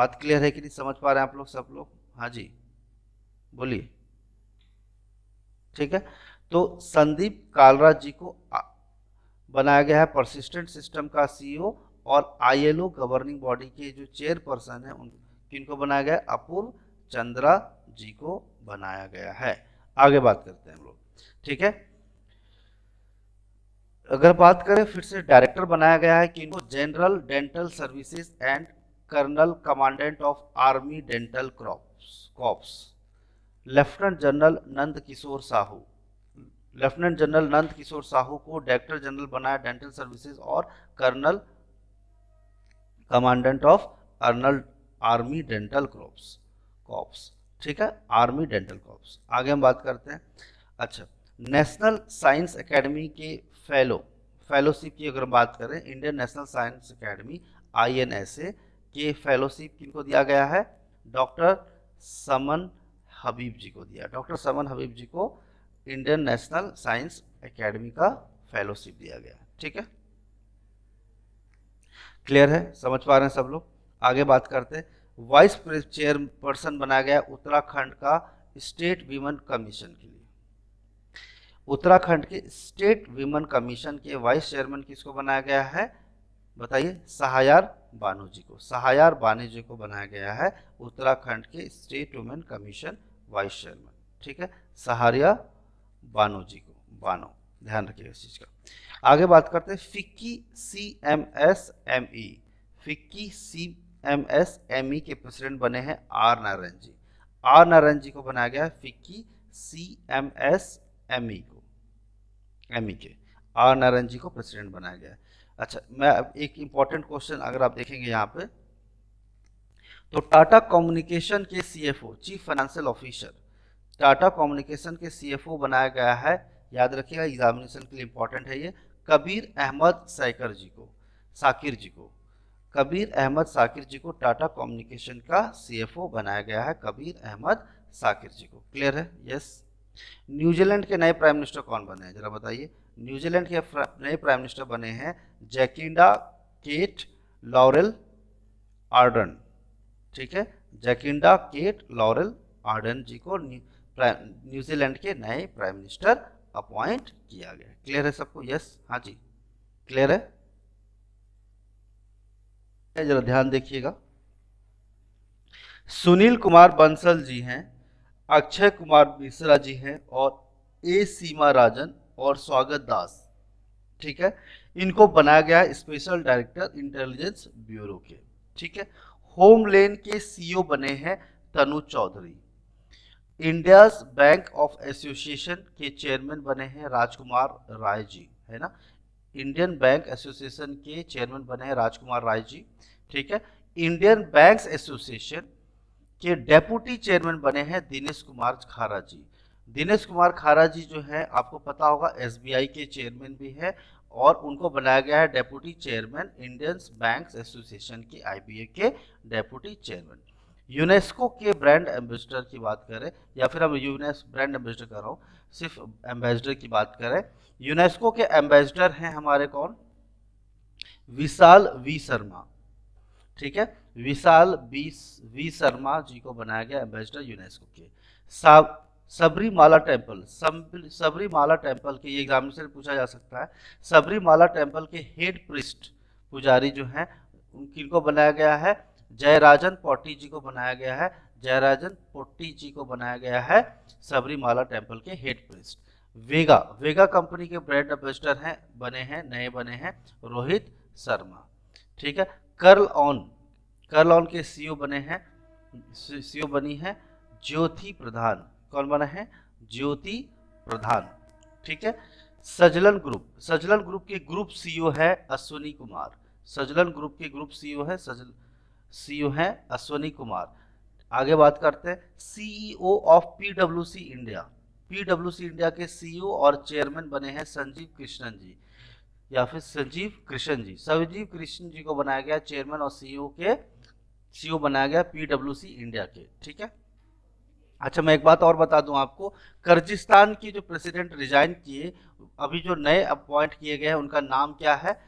Speaker 1: बात क्लियर है कि नहीं समझ पा रहे हैं आप लोग सब लोग हाँ जी बोलिए ठीक है तो संदीप कालराज जी को बनाया गया है परसिस्टेंट सिस्टम का सीईओ e और आईएलओ गवर्निंग बॉडी के जो चेयरपर्सन है उन किनको बनाया गया है अपूर्व चंद्रा जी को बनाया गया है आगे बात करते हैं हम लोग ठीक है अगर बात करें फिर से डायरेक्टर बनाया गया है कि इनको general dental services and colonel commandant of army dental crops corps lieutenant general Nand Kishore Sahu lieutenant general Nand Kishore Sahu को डायरेक्टर जनरल बनाया डेंटल सर्विसेज और कर्नल कमांडेंट ऑफ अर्नल आर्मी डेंटल क्रॉप्स कॉप्स ठीक है आर्मी डेंटल कॉप्स आगे हम बात करते हैं अच्छा नेशनल साइंस एकेडमी के फेलो फेलोशिप की अगर बात करें Indian national science academy INSA के फेलोशिप किनको दिया गया है डॉक्टर समन हबीब जी को दिया डॉक्टर समन हबीब जी को इंडियन नेशनल साइंस एकेडमी का फेलोशिप दिया गया ठीक है क्लियर है समझ पा रहे हैं सब लोग आगे बात करते हैं वाइस चेयरपर्सन बनाया गया उत्तराखंड का स्टेट वीमन कमीशन के लिए उत्तराखंड के स्टेट वीमन कमीशन के वाइस चेयरमैन किसको बनाया गया है बताइए सहायार बानू जी को सहायार बानू जी को बनाया गया है उत्तराखंड के state women commission vice chairman ठीक है सहारिया बानो जी को बानो ध्यान रखिएगा इस चीज़ का आगे बात करते हैं FICCI C M S M E FICCI C M S M E के प्रेसिडेंट बने हैं आर नारायण जी आर नारायण जी को बनाया गया है FICCI C M S M E को एम ई e के आर नारायण जी को प्रेसिडेंट बनाया गया है अच्छा मैं एक इंपॉर्टेंट क्वेश्चन अगर आप देखेंगे यहाँ पे तो टाटा कम्युनिकेशन के CFO chief financial officer Tata communication के सीएफओ बनाया गया है याद रखिएगा एग्जामिनेशन के लिए इम्पोर्टेंट है ये कबीर अहमद सैकर जी को साकिर जी को कबीर अहमद साकिर जी को टाटा कम्युनिकेशन का सीएफओ बनाया गया है कबीर अहमद साकिर जी को क्लियर है यस न्यूजीलैंड के नए प्राइम मिनिस्टर कौन बने हैं जरा बताइए न्यूजीलैंड के नए प्राइम मिनिस्टर बने हैं जैकिंडा केट लॉरेल आर्डन ठीक है Jacinda Kate Laurell Ardern ji को न्यूजीलैंड के नए प्राइम मिनिस्टर अपॉइंट किया गया क्लियर है सबको यस हाँ जी क्लियर है जरा ध्यान देखिएगा सुनील कुमार बंसल जी हैं अक्षय कुमार मिश्रा जी हैं और ए सीमा राजन और स्वागत दास ठीक है इनको बनाया गया स्पेशल डायरेक्टर इंटेलिजेंस ब्यूरो के ठीक है होमलैंड के सीईओ e बने हैं Tanu Chaudhary India's bank of association के चेयरमैन बने हैं राजकुमार राय जी है ना इंडियन बैंक एसोसिएशन के चेयरमैन बने हैं राजकुमार राय जी ठीक है इंडियन बैंक्स एसोसिएशन के डेप्यूटी चेयरमैन बने हैं दिनेश कुमार खारा जी दिनेश कुमार खारा जी जो है आपको पता होगा एस के चेयरमैन भी है और उनको बनाया गया है deputy chairman Indians banks association के आईबीए के डेप्यूटी चेयरमैन यूनेस्को के ब्रांड एम्बेसडर की बात करें या फिर हम यूनेस ब्रांड एम्बेसडर कर रहा हूँ सिर्फ एम्बेसडर की बात करें यूनेस्को के एम्बेसडर हैं हमारे कौन विशाल वी शर्मा ठीक है विशाल बी वी शर्मा जी को बनाया गया एम्बेसडर यूनेस्को के साब सबरीमाला टेम्पल सबरीमाला टेम्पल के ये एग्जाम से पूछा जा सकता है सबरीमाला टेम्पल के हेड प्रिस्ट पुजारी जो हैं उनको बनाया गया है जयराजन पोटी जी को बनाया गया है जयराजन पोटी जी को बनाया गया है सबरीमाला टेम्पल के head priest Vega Vega company के ब्रांड एम्बेसडर हैं बने हैं नए बने हैं रोहित शर्मा ठीक है कर्ल ऑन कर्ल ऑन के सीईओ बने हैं सीईओ बनी है ज्योति प्रधान कौन बना है ज्योति प्रधान ठीक है सजलन ग्रुप सजलन ग्रुप के ग्रुप सीईओ है अश्विनी कुमार सजलन ग्रुप के ग्रुप सीईओ है सजल सीईओ e हैं अश्वनी कुमार आगे बात करते हैं CEO of PWC India PWC India के सीईओ e और चेयरमैन बने हैं संजीव कृष्णन जी या फिर संजीव कृष्ण जी संजीव कृष्ण जी को बनाया गया चेयरमैन और सीईओ e के सीईओ बनाया गया पीडब्ल्यूसी इंडिया के ठीक है अच्छा मैं एक बात और बता दूं आपको कर्जिस्तान की जो प्रेसिडेंट रिजाइन किए अभी जो नए अपॉइंट किए गए हैं उनका नाम क्या है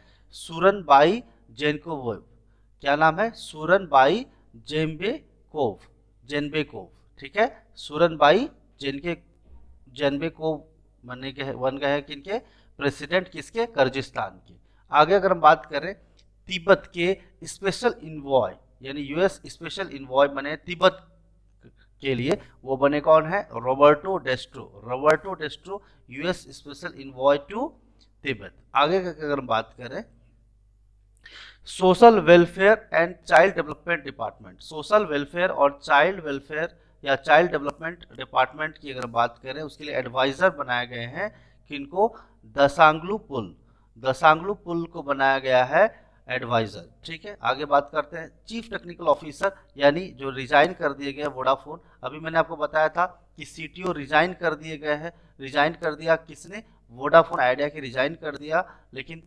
Speaker 1: सुरन बाई जैनकोवेब क्या नाम है सूरन बाई जेनबे कोव ठीक है सूरन बाई जिनके कोव बनने के बन गए हैं किनके प्रेसिडेंट किसके कर्जिस्तान के आगे अगर हम बात करें तिब्बत के स्पेशल इन्वॉय यानी यूएस स्पेशल इन्वॉय बने तिब्बत के लिए वो बने कौन है Roberto Destro Roberto Destro US special envoy to Tibet आगे अगर हम बात करें social welfare and child development department social welfare और चाइल्ड वेलफेयर या चाइल्ड डेवलपमेंट डिपार्टमेंट की अगर बात करें उसके लिए एडवाइज़र बनाए गए हैं कि इनको दसांगलू पुल दसांगलू पुल को बनाया गया है एडवाइज़र ठीक है आगे बात करते हैं चीफ टेक्निकल ऑफिसर यानी जो रिजाइन कर दिए गए वोडाफोन अभी मैंने आपको बताया था कि सी रिजाइन कर दिए गए हैं रिजाइन कर दिया किसने वोडाफोन आइडिया के रिजाइन कर दिया लेकिन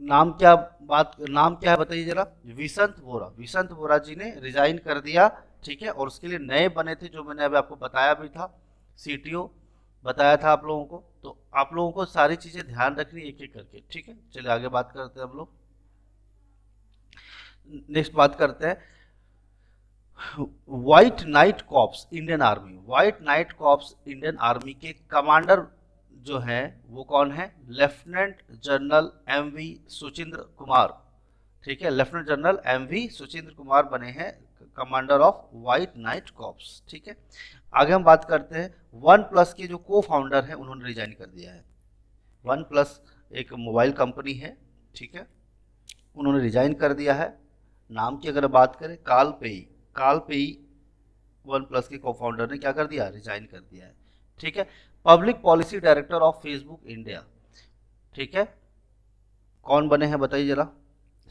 Speaker 1: नाम क्या बात नाम क्या है बताइए जरा विसंत बोरा विसंत बोरा जी ने रिजाइन कर दिया ठीक है और उसके लिए नए बने थे जो मैंने अभी आपको बताया भी था सी बताया था आप लोगों को तो आप लोगों को सारी चीजें ध्यान रखनी एक एक करके ठीक है चलिए आगे बात करते हैं हम लोग नेक्स्ट बात करते हैं white knight corps Indian army white knight corps Indian army के कमांडर जो है वो कौन है lieutenant general M V Suchindra Kumar ठीक है lieutenant general M V Suchindra Kumar बने हैं commander of white knight corps ठीक है आगे हम बात करते हैं वन प्लस के जो को फाउंडर हैं उन्होंने रिजाइन कर दिया है वन प्लस एक मोबाइल कंपनी है ठीक है उन्होंने रिजाइन कर दिया है नाम की अगर बात करें काल ही काल ही वन प्लस के को फाउंडर ने क्या कर दिया रिजाइन कर दिया है ठीक है public policy director of Facebook India ठीक है कौन बने हैं बताइए जरा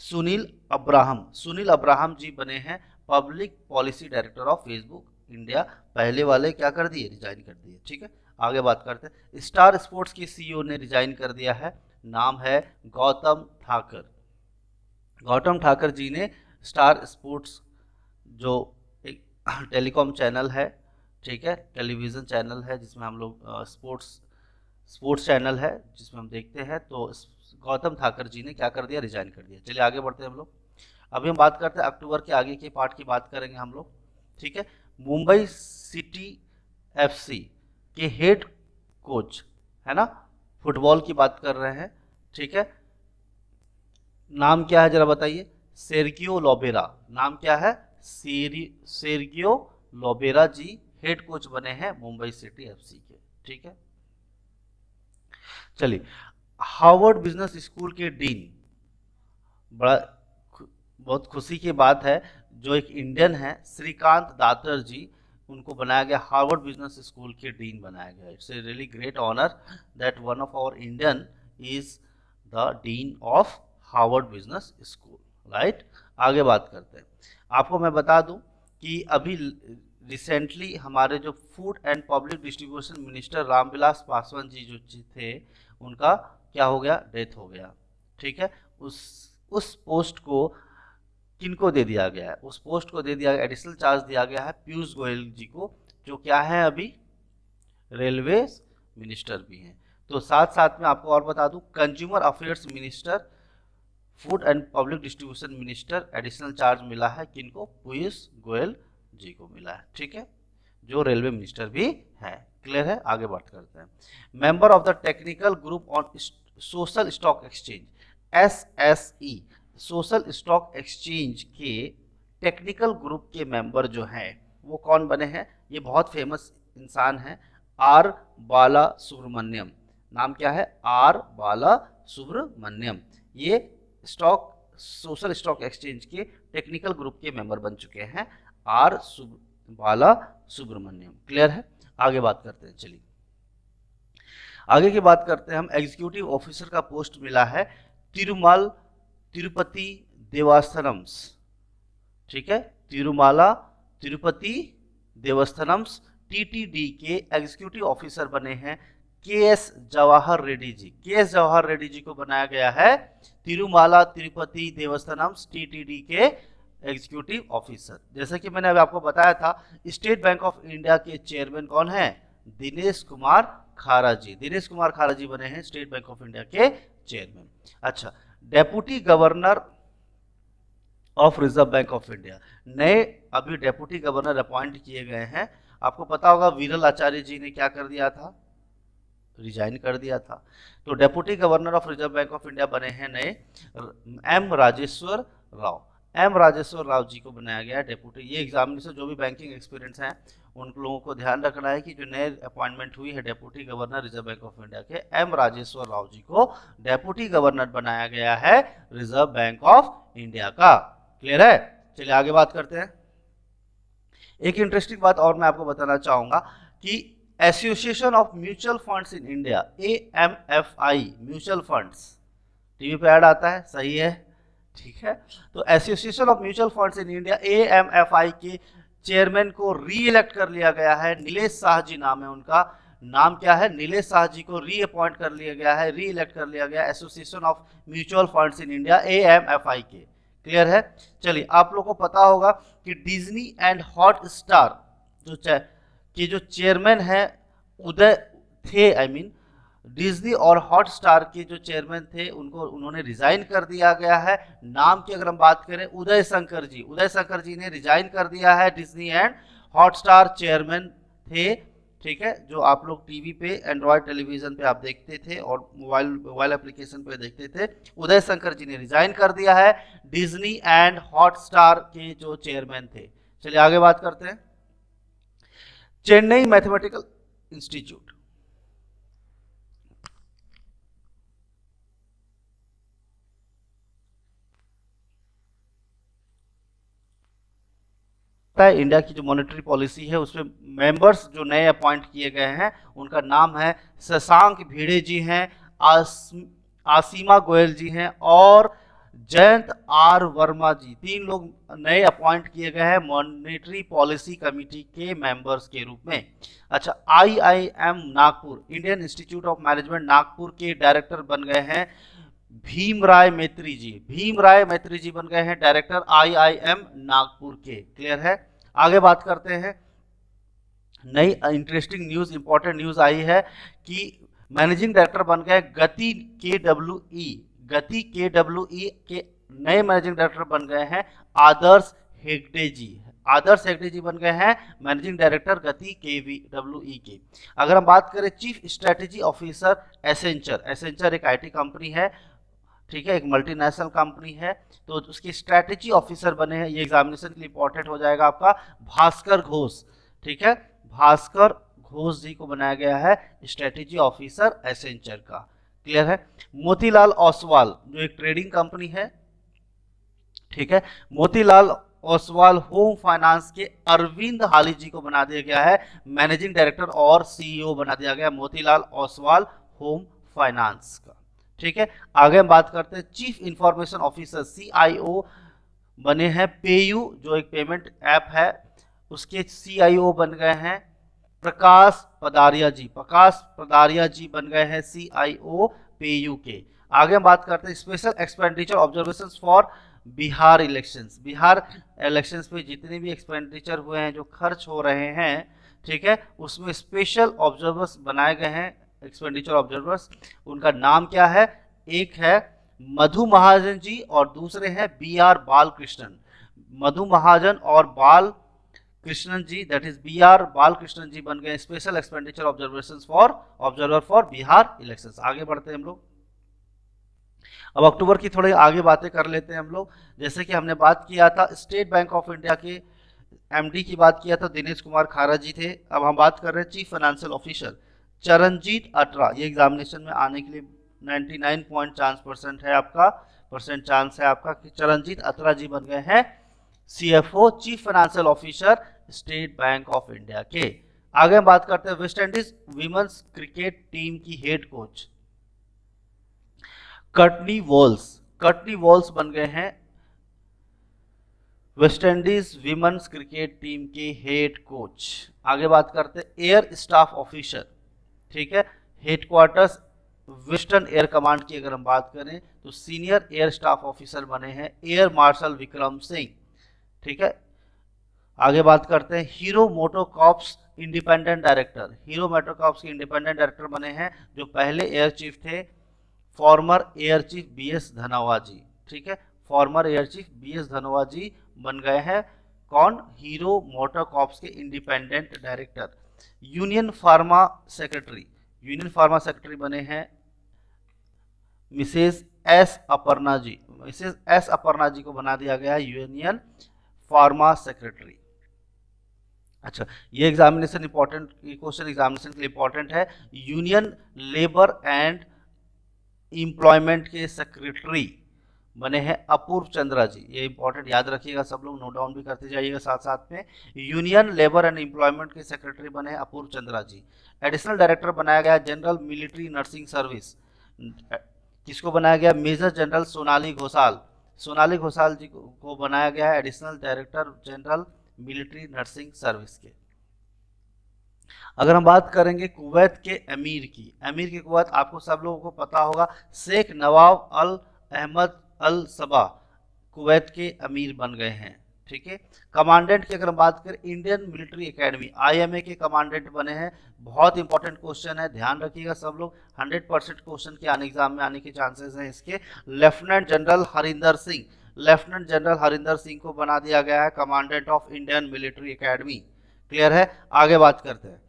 Speaker 1: सुनील अब्राहम सुनील अब्राहम जी बने हैं public policy director of Facebook India पहले वाले क्या कर दिए रिजाइन कर दिए ठीक है आगे बात करते हैं स्टार स्पोर्ट्स की सीईओ e ने रिजाइन कर दिया है नाम है गौतम ठाकर गौतम ठाकर जी ने स्टार स्पोर्ट्स जो एक टेलीकॉम चैनल है ठीक है टेलीविज़न चैनल है जिसमें हम लोग स्पोर्ट्स स्पोर्ट्स चैनल है जिसमें हम देखते हैं तो गौतम ठाकर जी ने क्या कर दिया रिजाइन कर दिया चलिए आगे बढ़ते हैं हम लोग अभी हम बात करते हैं अक्टूबर के आगे के पार्ट की बात करेंगे हम लोग ठीक है मुंबई सिटी एफसी के हेड कोच है ना फुटबॉल की बात कर रहे हैं ठीक है नाम क्या है जरा बताइए सेर्गियो लोबेरा नाम क्या है सेरी Sergio Lobera ji head coach बने हैं मुंबई सिटी एफसी के ठीक है चलिए हार्वर्ड बिजनेस स्कूल के डीन बड़ा बहुत खुशी की बात है जो एक इंडियन है श्रीकांत दातर जी उनको बनाया गया हार्वर्ड बिजनेस स्कूल के डीन बनाया गया it's a really great honour that one of our Indian is the dean of Harvard business school right आगे बात करते हैं आपको मैं बता दूं कि अभी रिसेंटली हमारे जो food and public distribution minister Ramvilas Paswan जी जो थे उनका क्या हो गया डेथ हो गया ठीक है उस उस पोस्ट को किनको दे दिया गया है उस पोस्ट को दे दिया गया एडिशनल चार्ज दिया गया है पीयूष गोयल जी को जो क्या है अभी रेलवे मिनिस्टर भी हैं तो साथ साथ में आपको और बता दूं consumer affairs minister food and public distribution minister additional charge मिला है किनको पीयूष गोयल जी को मिला है ठीक है जो रेलवे मिनिस्टर भी है क्लियर है आगे बात करते हैं member of the technical group on social stock exchange S S E social stock exchange के टेक्निकल ग्रुप के मेंबर जो हैं वो कौन बने हैं ये बहुत फेमस इंसान हैं आर बाला सुब्रमण्यम नाम क्या है आर बाला सुब्रमण्यम ये स्टॉक सोशल स्टॉक एक्सचेंज के टेक्निकल ग्रुप के मेंबर बन चुके हैं आर बाला सुब्रमण्यम क्लियर है आगे बात करते हैं चलिए आगे की बात करते हैं हम एग्जीक्यूटिव ऑफिसर का पोस्ट मिला है तिरुमाल तिरुपति देवास्थनम्स ठीक है तिरुमाला तिरुपति देवस्थनम्स टीटीडी के एग्जीक्यूटिव ऑफिसर बने हैं के एस जवाहर रेड्डी जी के एस जवाहर रेड्डी जी को बनाया गया है तिरुमाला तिरुपति देवस्थानम्स टीटीडी के एग्जीक्यूटिव ऑफिसर जैसा कि मैंने अभी आपको बताया था स्टेट बैंक ऑफ इंडिया के चेयरमैन कौन है दिनेश कुमार खारा जी दिनेश कुमार खारा जी बने हैं स्टेट बैंक ऑफ इंडिया के चेयरमैन अच्छा deputy governor of Reserve Bank of India नए अभी डेप्यूटी गवर्नर अपॉइंट किए गए हैं आपको पता होगा वीरल आचार्य जी ने क्या कर दिया था रिजाइन कर दिया था तो deputy governor of Reserve Bank of India बने हैं नए एम राजेश्वर राव एम राजेश्वर राव जी को बनाया गया है डेपूटी ये एग्जामिनेशन जो भी बैंकिंग एक्सपीरियंस हैं उन लोगों को ध्यान रखना है कि जो नए अपॉइंटमेंट हुई है deputy governor Reserve Bank of India के एम राजेश्वर राव जी को डेप्यूटी गवर्नर बनाया गया है रिजर्व बैंक ऑफ इंडिया का क्लियर है चलिए आगे बात करते हैं एक इंटरेस्टिंग बात और मैं आपको बताना चाहूंगा कि association of mutual fund in India A M F I mutual fund TV पे एड आता है सही है ठीक है तो association of mutual funds in India A के चेयरमैन को री इलेक्ट कर लिया गया है नीलेष शाह जी नाम है उनका नाम क्या है नीलेष शाह जी को री अपॉइंट कर लिया गया है री इलेक्ट कर लिया गया association of mutual funds in India A के क्लियर है चलिए आप लोग को पता होगा कि डिजनी एंड हॉट स्टार जो के जो चेयरमैन है उदय थे I I mean mean, Disney और हॉटस्टार के जो चेयरमैन थे उनको उन्होंने रिजाइन कर दिया गया है नाम की अगर हम बात करें उदय शंकर जी उदय शंकर जी ने रिजाइन कर दिया है डिजनी एंड हॉटस्टार चेयरमैन थे ठीक है जो आप लोग टीवी पे एंड्रॉयड टेलीविजन पे आप देखते थे और मोबाइल मोबाइल एप्लीकेशन पे देखते थे उदय शंकर जी ने रिजाइन कर दिया है डिजनी एंड हॉटस्टार के जो चेयरमैन थे चलिए आगे बात करते हैं चेन्नई मैथमेटिकल इंस्टीट्यूट लगता है इंडिया की जो मॉनेटरी पॉलिसी है उसमें मेंबर्स जो नए अपॉइंट किए गए हैं उनका नाम है शशांक भिड़े जी हैं आसीमा गोयल जी हैं और जयंत आर वर्मा जी तीन लोग नए अपॉइंट किए गए हैं मॉनेटरी पॉलिसी कमेटी के मेंबर्स के रूप में अच्छा IIM Nagpur Indian institute of management Nagpur के डायरेक्टर बन गए हैं भीमराय मैत्री जी भीम राय मैत्री जी बन गए हैं डायरेक्टर आईआईएम नागपुर के क्लियर है आगे बात करते हैं नई इंटरेस्टिंग न्यूज इंपॉर्टेंट न्यूज आई है कि मैनेजिंग डायरेक्टर बन गए गति के डब्ल्यू ई गति के डब्ल्यू ई के नए मैनेजिंग डायरेक्टर बन गए हैं आदर्श हेगडे जी आदर्श हेगडे जी बन गए हैं मैनेजिंग डायरेक्टर गति के वी डब्ल्यू ई के अगर हम बात करें chief strategy officer Accenture Accenture एक आईटी कंपनी है ठीक है एक मल्टीनेशनल कंपनी है तो उसकी स्ट्रेटेजी ऑफिसर बने हैं ये एग्जामिनेशन के लिए इंपॉर्टेंट हो जाएगा आपका भास्कर घोष ठीक है भास्कर घोष जी को बनाया गया है स्ट्रेटेजी ऑफिसर एसेंचर का क्लियर है मोतीलाल ओसवाल जो एक ट्रेडिंग कंपनी है ठीक है मोतीलाल ओसवाल होम फाइनेंस के अरविंद हाली जी को बना दिया गया है मैनेजिंग डायरेक्टर और सीईओ बना दिया गया मोतीलाल ओसवाल होम फाइनेंस का ठीक है आगे हम बात करते हैं चीफ इंफॉर्मेशन ऑफिसर सी बने हैं पेयू जो एक पेमेंट ऐप है उसके सी बन गए हैं प्रकाश पदारिया जी प्रकाश पदारिया जी बन गए हैं सीआईओ पेयू के आगे हम बात करते हैं special expenditure observation for Bihar elections Bihar elections में जितने भी एक्सपेंडिचर हुए हैं जो खर्च हो रहे हैं ठीक है उसमें स्पेशल ऑब्जर्वर्स बनाए गए हैं एक्सपेंडिचर ऑब्जर्वर्स उनका नाम क्या है एक है मधु महाजन जी और दूसरे हैं बी आर बालकृष्णन मधु महाजन और Balakrishnan ji that is B R Balakrishnan ji बन गए special expenditure observation for observer for Bihar election आगे बढ़ते हैं हम लोग अब अक्टूबर की थोड़ी आगे बातें कर लेते हैं हम लोग जैसे कि हमने बात किया था स्टेट बैंक ऑफ इंडिया के एमडी की बात किया था दिनेश कुमार खारा जी थे अब हम बात कर रहे हैं chief financial officer Charanjit Atra ये एग्जामिनेशन में आने के लिए 99 पॉइंट चांस परसेंट है आपका परसेंट चांस है आपका कि चरणजीत अतरा जी बन गए हैं CFO chief financial officer state bank of India के आगे हम बात करते हैं West Indies women's cricket team की head coach Courtney Walsh Courtney Walsh बन गए हैं West Indies women's cricket team के हेड कोच आगे बात करते हैं एयर स्टाफ ऑफिसर ठीक है हेडक्वार्टर्स वेस्टर्न एयर कमांड की अगर हम बात करें तो सीनियर एयर स्टाफ ऑफिसर बने हैं एयर मार्शल विक्रम सिंह ठीक है आगे बात करते हैं Hero MotoCorp independent director Hero MotoCorp के इंडिपेंडेंट डायरेक्टर बने हैं जो पहले एयर चीफ थे former air chief B S Dhanoa ji ठीक है former air chief B S Dhanoa ji बन गए हैं कौन हीरो मोटोकॉप्स के independent director union pharma secretary union pharma secretary बने हैं Mrs S Aparna ji Mrs S Aparna ji को बना दिया गया यूनियन फार्मा सेक्रेटरी अच्छा ये एग्जामिनेशन इंपॉर्टेंट ये क्वेश्चन एग्जामिनेशन के लिए इंपॉर्टेंट है यूनियन लेबर एंड एम्प्लॉयमेंट के सेक्रेटरी बने हैं अपूर्व चंद्रा जी ये इंपॉर्टेंट याद रखिएगा सब लोग नोट डाउन भी करते जाइएगा साथ साथ में यूनियन लेबर एंड एम्प्लॉयमेंट के सेक्रेटरी बने हैं अपूर्व चंद्रा जी एडिशनल डायरेक्टर बनाया गया जनरल मिलिट्री नर्सिंग सर्विस किसको बनाया गया मेजर जनरल सोनाली घोषाल सोनाली घोषाल जी को बनाया गया है additional director general military nursing service के अगर हम बात करेंगे कुवैत के अमीर की अमीर की कुवैत आपको सब लोगों को पता होगा Sheikh Nawaf Al Ahmad Al Sabah Kuwait के अमीर बन गए हैं ठीक है कमांडेंट की अगर हम बात करें इंडियन मिलिट्री एकेडमी आईएमए के कमांडेंट बने हैं बहुत इंपॉर्टेंट क्वेश्चन है ध्यान रखिएगा सब लोग 100 परसेंट क्वेश्चन के आने एग्जाम में आने के चांसेस हैं इसके lieutenant general Harinder Singh lieutenant general Harinder Singh को बना दिया गया है commandant of Indian military academy clear है आगे बात करते हैं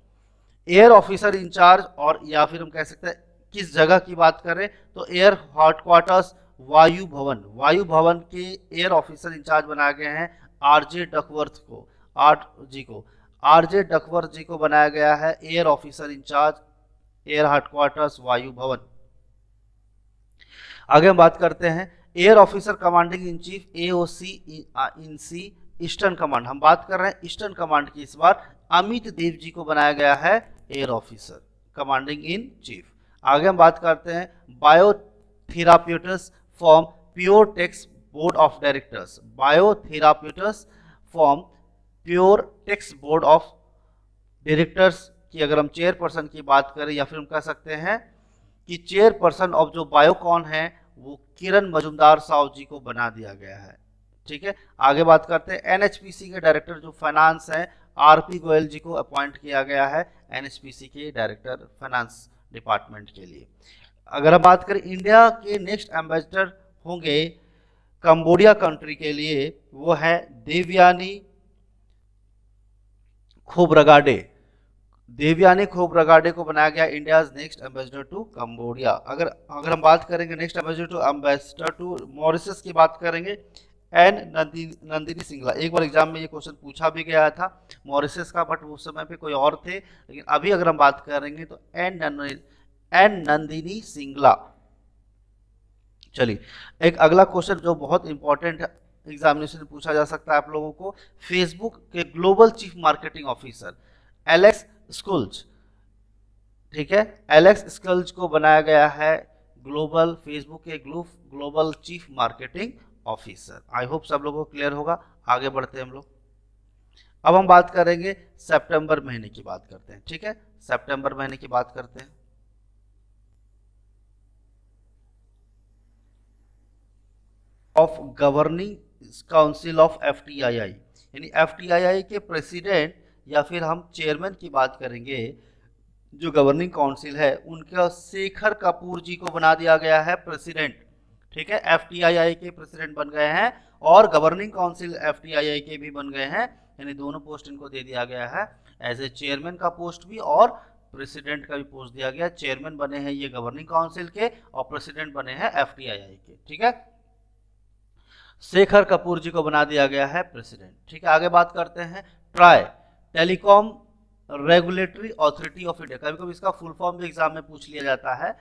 Speaker 1: एयर ऑफिसर इंचार्ज और या फिर हम कह सकते हैं किस जगह की बात करें तो एयर हेडक्वार्टर्स वायु भवन वायु भवन के एयर ऑफिसर इंचार्ज बनाए गए हैं आरजे डकवर्थ को आर जी को आरजे डकवर्थ जी को बनाया गया है air officer incharge air headquarters Vayu Bhawan आगे हम बात करते हैं air officer commanding in chief A O C in C eastern command हम बात कर रहे हैं ईस्टर्न कमांड की इस बार अमित देव जी को बनाया गया है air officer commanding in chief आगे हम बात करते हैं बायोथेराप्यूटिक्स from Pure Text Board of Directors, Biotherapeutics from Pure Text Board of Directors की अगर हम चेयरपर्सन की बात करें या फिर हम कह सकते हैं कि चेयरपर्सन ऑफ जो बायोकॉन है वो किरण मजुमदार साहु जी को बना दिया गया है ठीक है आगे बात करते हैं एनएचपीसी के डायरेक्टर जो फाइनेंस है आरपी गोयल जी को अपॉइंट किया गया है एनएचपीसी के डायरेक्टर फाइनेंस डिपार्टमेंट के लिए अगर हम बात करें इंडिया के नेक्स्ट एम्बेसडर होंगे कंबोडिया कंट्री के लिए वो है देवयानी खोबरगाडे देवयानी खोबरगाडे को बनाया गया India next ambassador to Cambodia अगर अगर हम बात करेंगे next ambassador to ambassador to Mauritius की बात करेंगे एन नंदिनी नंदिनी सिंगला एक बार एग्जाम में ये क्वेश्चन पूछा भी गया था मॉरिशस का बट उस समय पे कोई और थे लेकिन अभी अगर हम बात करेंगे तो एन नंदिनी एंड नंदिनी सिंगला चलिए एक अगला क्वेश्चन जो बहुत इंपॉर्टेंट एग्जामिनेशन पूछा जा सकता है आप लोगों को फेसबुक के global chief marketing officer Alex Schultz ठीक है एलेक्स स्कल्ज को बनाया गया है ग्लोबल फेसबुक के global chief marketing officer I hope सब लोगों को क्लियर होगा आगे बढ़ते हैं हम लोग अब हम बात करेंगे सितंबर महीने की बात करते हैं ठीक है सितंबर महीने की बात करते हैं of governing council of F यानी एफ के प्रेसिडेंट या फिर हम चेयरमैन की बात करेंगे जो गवर्निंग काउंसिल है उनका शेखर कपूर जी को बना दिया गया है प्रेसिडेंट ठीक है एफ के प्रेसिडेंट बन गए हैं और गवर्निंग काउंसिल एफ के भी बन गए हैं यानी दोनों पोस्ट इनको दे दिया गया है एज ए चेयरमैन का पोस्ट भी और प्रेसिडेंट का भी पोस्ट दिया गया चेयरमैन बने हैं ये गवर्निंग काउंसिल के और प्रेसिडेंट बने हैं एफ के ठीक है शेखर कपूर जी को बना दिया गया है प्रेसिडेंट ठीक है आगे बात करते हैं TRAI telecom regulatory authority of India कभी कभी इसका फुल फॉर्म भी एग्जाम में पूछ लिया जाता है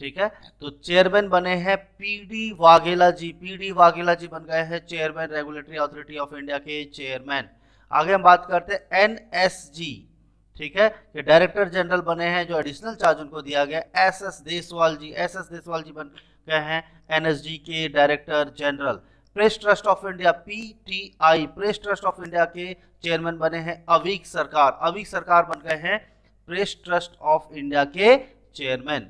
Speaker 1: ठीक है तो चेयरमैन बने हैं पीडी वाघेला जी पीडी वाघेला जी बन गए हैं chairman regulatory authority of India के चेयरमैन आगे हम बात करते हैं एन ठीक है कि डायरेक्टर जनरल बने हैं जो एडिशनल चार्ज उनको दिया गया S S Deswal ji S S Deswal ji बन गए हैं एन के director general press trust of India PTI press trust of India के चेयरमैन बने हैं अविक सरकार अविक सरकार बन गए हैं प्रेस ट्रस्ट ऑफ इंडिया के चेयरमैन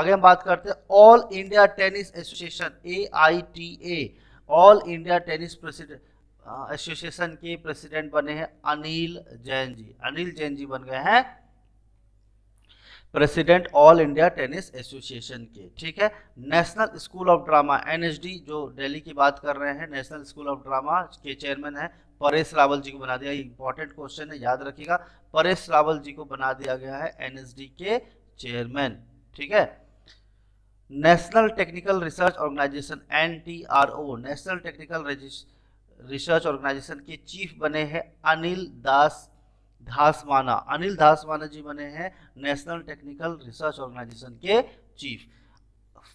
Speaker 1: आगे हम बात करते हैं all India tennis association A I T A all India tennis president association के प्रेसिडेंट बने हैं अनिल जैन जी अनिल जैन जी बन गए हैं president all India tennis association के ठीक है national school of drama NSD जो दिल्ली की बात कर रहे हैं नेशनल स्कूल ऑफ ड्रामा के चेयरमैन है परेश रावल जी को बना दिया इंपॉर्टेंट क्वेश्चन है याद रखिएगा परेश रावल जी को बना दिया गया है एनएसडी के चेयरमैन ठीक है national technical research organisation N national technical research organisation के चीफ बने हैं अनिल दास धासवाना अनिल धासवाना जी बने हैं नेशनल टेक्निकल रिसर्च ऑर्गेनाइजेशन के चीफ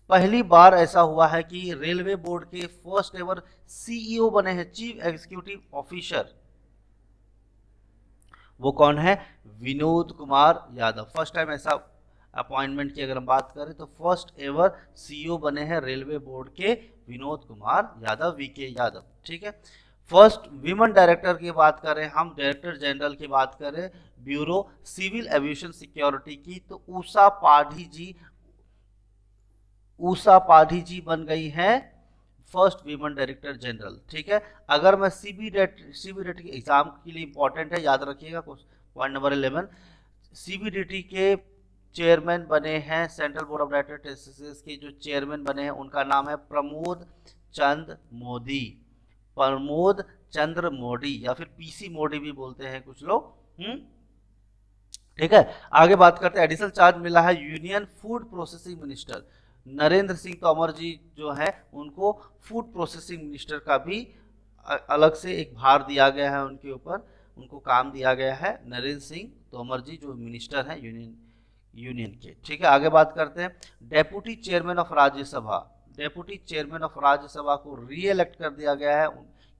Speaker 1: पहली बार ऐसा हुआ है कि रेलवे बोर्ड के फर्स्ट एवर सीईओ बने हैं चीफ एग्जीक्यूटिव ऑफिसर वो कौन है विनोद कुमार यादव फर्स्ट टाइम ऐसा अपॉइंटमेंट की अगर हम बात करें तो फर्स्ट एवर सीईओ बने हैं रेलवे बोर्ड के विनोद कुमार यादव वी के यादव ठीक है फर्स्ट वीमन डायरेक्टर की बात करें हम डायरेक्टर जनरल की बात करें ब्यूरो सिविल एविएशन सिक्योरिटी की तो उषा पाढ़ी जी उषा पाढ़ी जी बन गई हैं फर्स्ट वीमन डायरेक्टर जनरल ठीक है अगर मैं C B D T C B D T के एग्जाम के लिए इंपॉर्टेंट है याद रखिएगा point number eleven C B D T के चेयरमैन बने हैं सेंट्रल बोर्ड ऑफ डायरेक्टर के जो चेयरमैन बने हैं उनका नाम है प्रमोद चंद मोदी प्रमोद चंद्र मोदी या फिर पीसी मोदी भी बोलते हैं कुछ लोग हम्म ठीक है आगे बात करते हैं एडिशनल चार्ज मिला है union food processing minister Narendra Singh Tomar ji जो है उनको फूड प्रोसेसिंग मिनिस्टर का भी अलग से एक भार दिया गया है उनके ऊपर उनको काम दिया गया है नरेंद्र सिंह तोमर जी जो मिनिस्टर हैं यूनियन यूनियन के ठीक है आगे बात करते हैं deputy chairman of Rajya Sabha deputy chairman of Rajya Sabha को रीएलेक्ट कर दिया गया है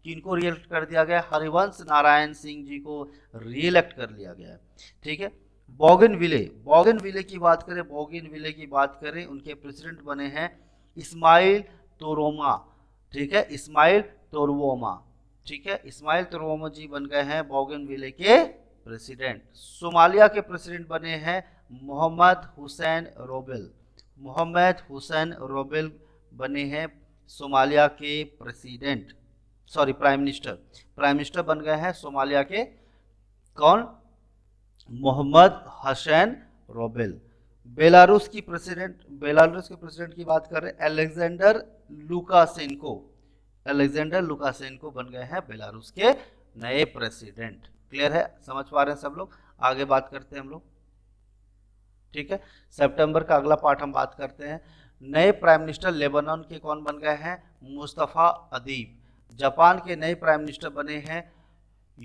Speaker 1: किनको रीएलेक्ट कर दिया गया है हरिवंश नारायण सिंह जी को रीएलेक्ट कर लिया गया है ठीक है बॉगन विले बॉगन विले की बात करें बोगिन विले की बात करें उनके प्रेसिडेंट बने हैं इस्माइल तोरोमा ठीक है इस्माइल तोरवोमा ठीक है इस्माइल तोरवोमा जी बन गए हैं बॉगन विले के प्रेसिडेंट सोमालिया के प्रेसिडेंट बने हैं मोहम्मद हुसैन रोबेल मोहम्मद हुसैन रोबेल बने हैं सोमालिया के president sorry prime minister prime minister बन गए हैं सोमालिया के कौन मोहम्मद हसैन रोबेल बेलारूस की प्रेसिडेंट बेलारूस के प्रेसिडेंट की बात करें अलेक्जेंडर लुकासेंको अलेक्जेंडर लुकासेंको बन गए हैं बेलारूस के नए प्रेसिडेंट क्लियर है समझ पा रहे हैं सब लोग आगे बात करते हैं हम लोग ठीक है सितंबर का अगला पार्ट हम बात करते हैं नए प्राइम मिनिस्टर लेबनान के कौन बन गए हैं मुस्तफ़ा अदीब जापान के नए प्राइम मिनिस्टर बने हैं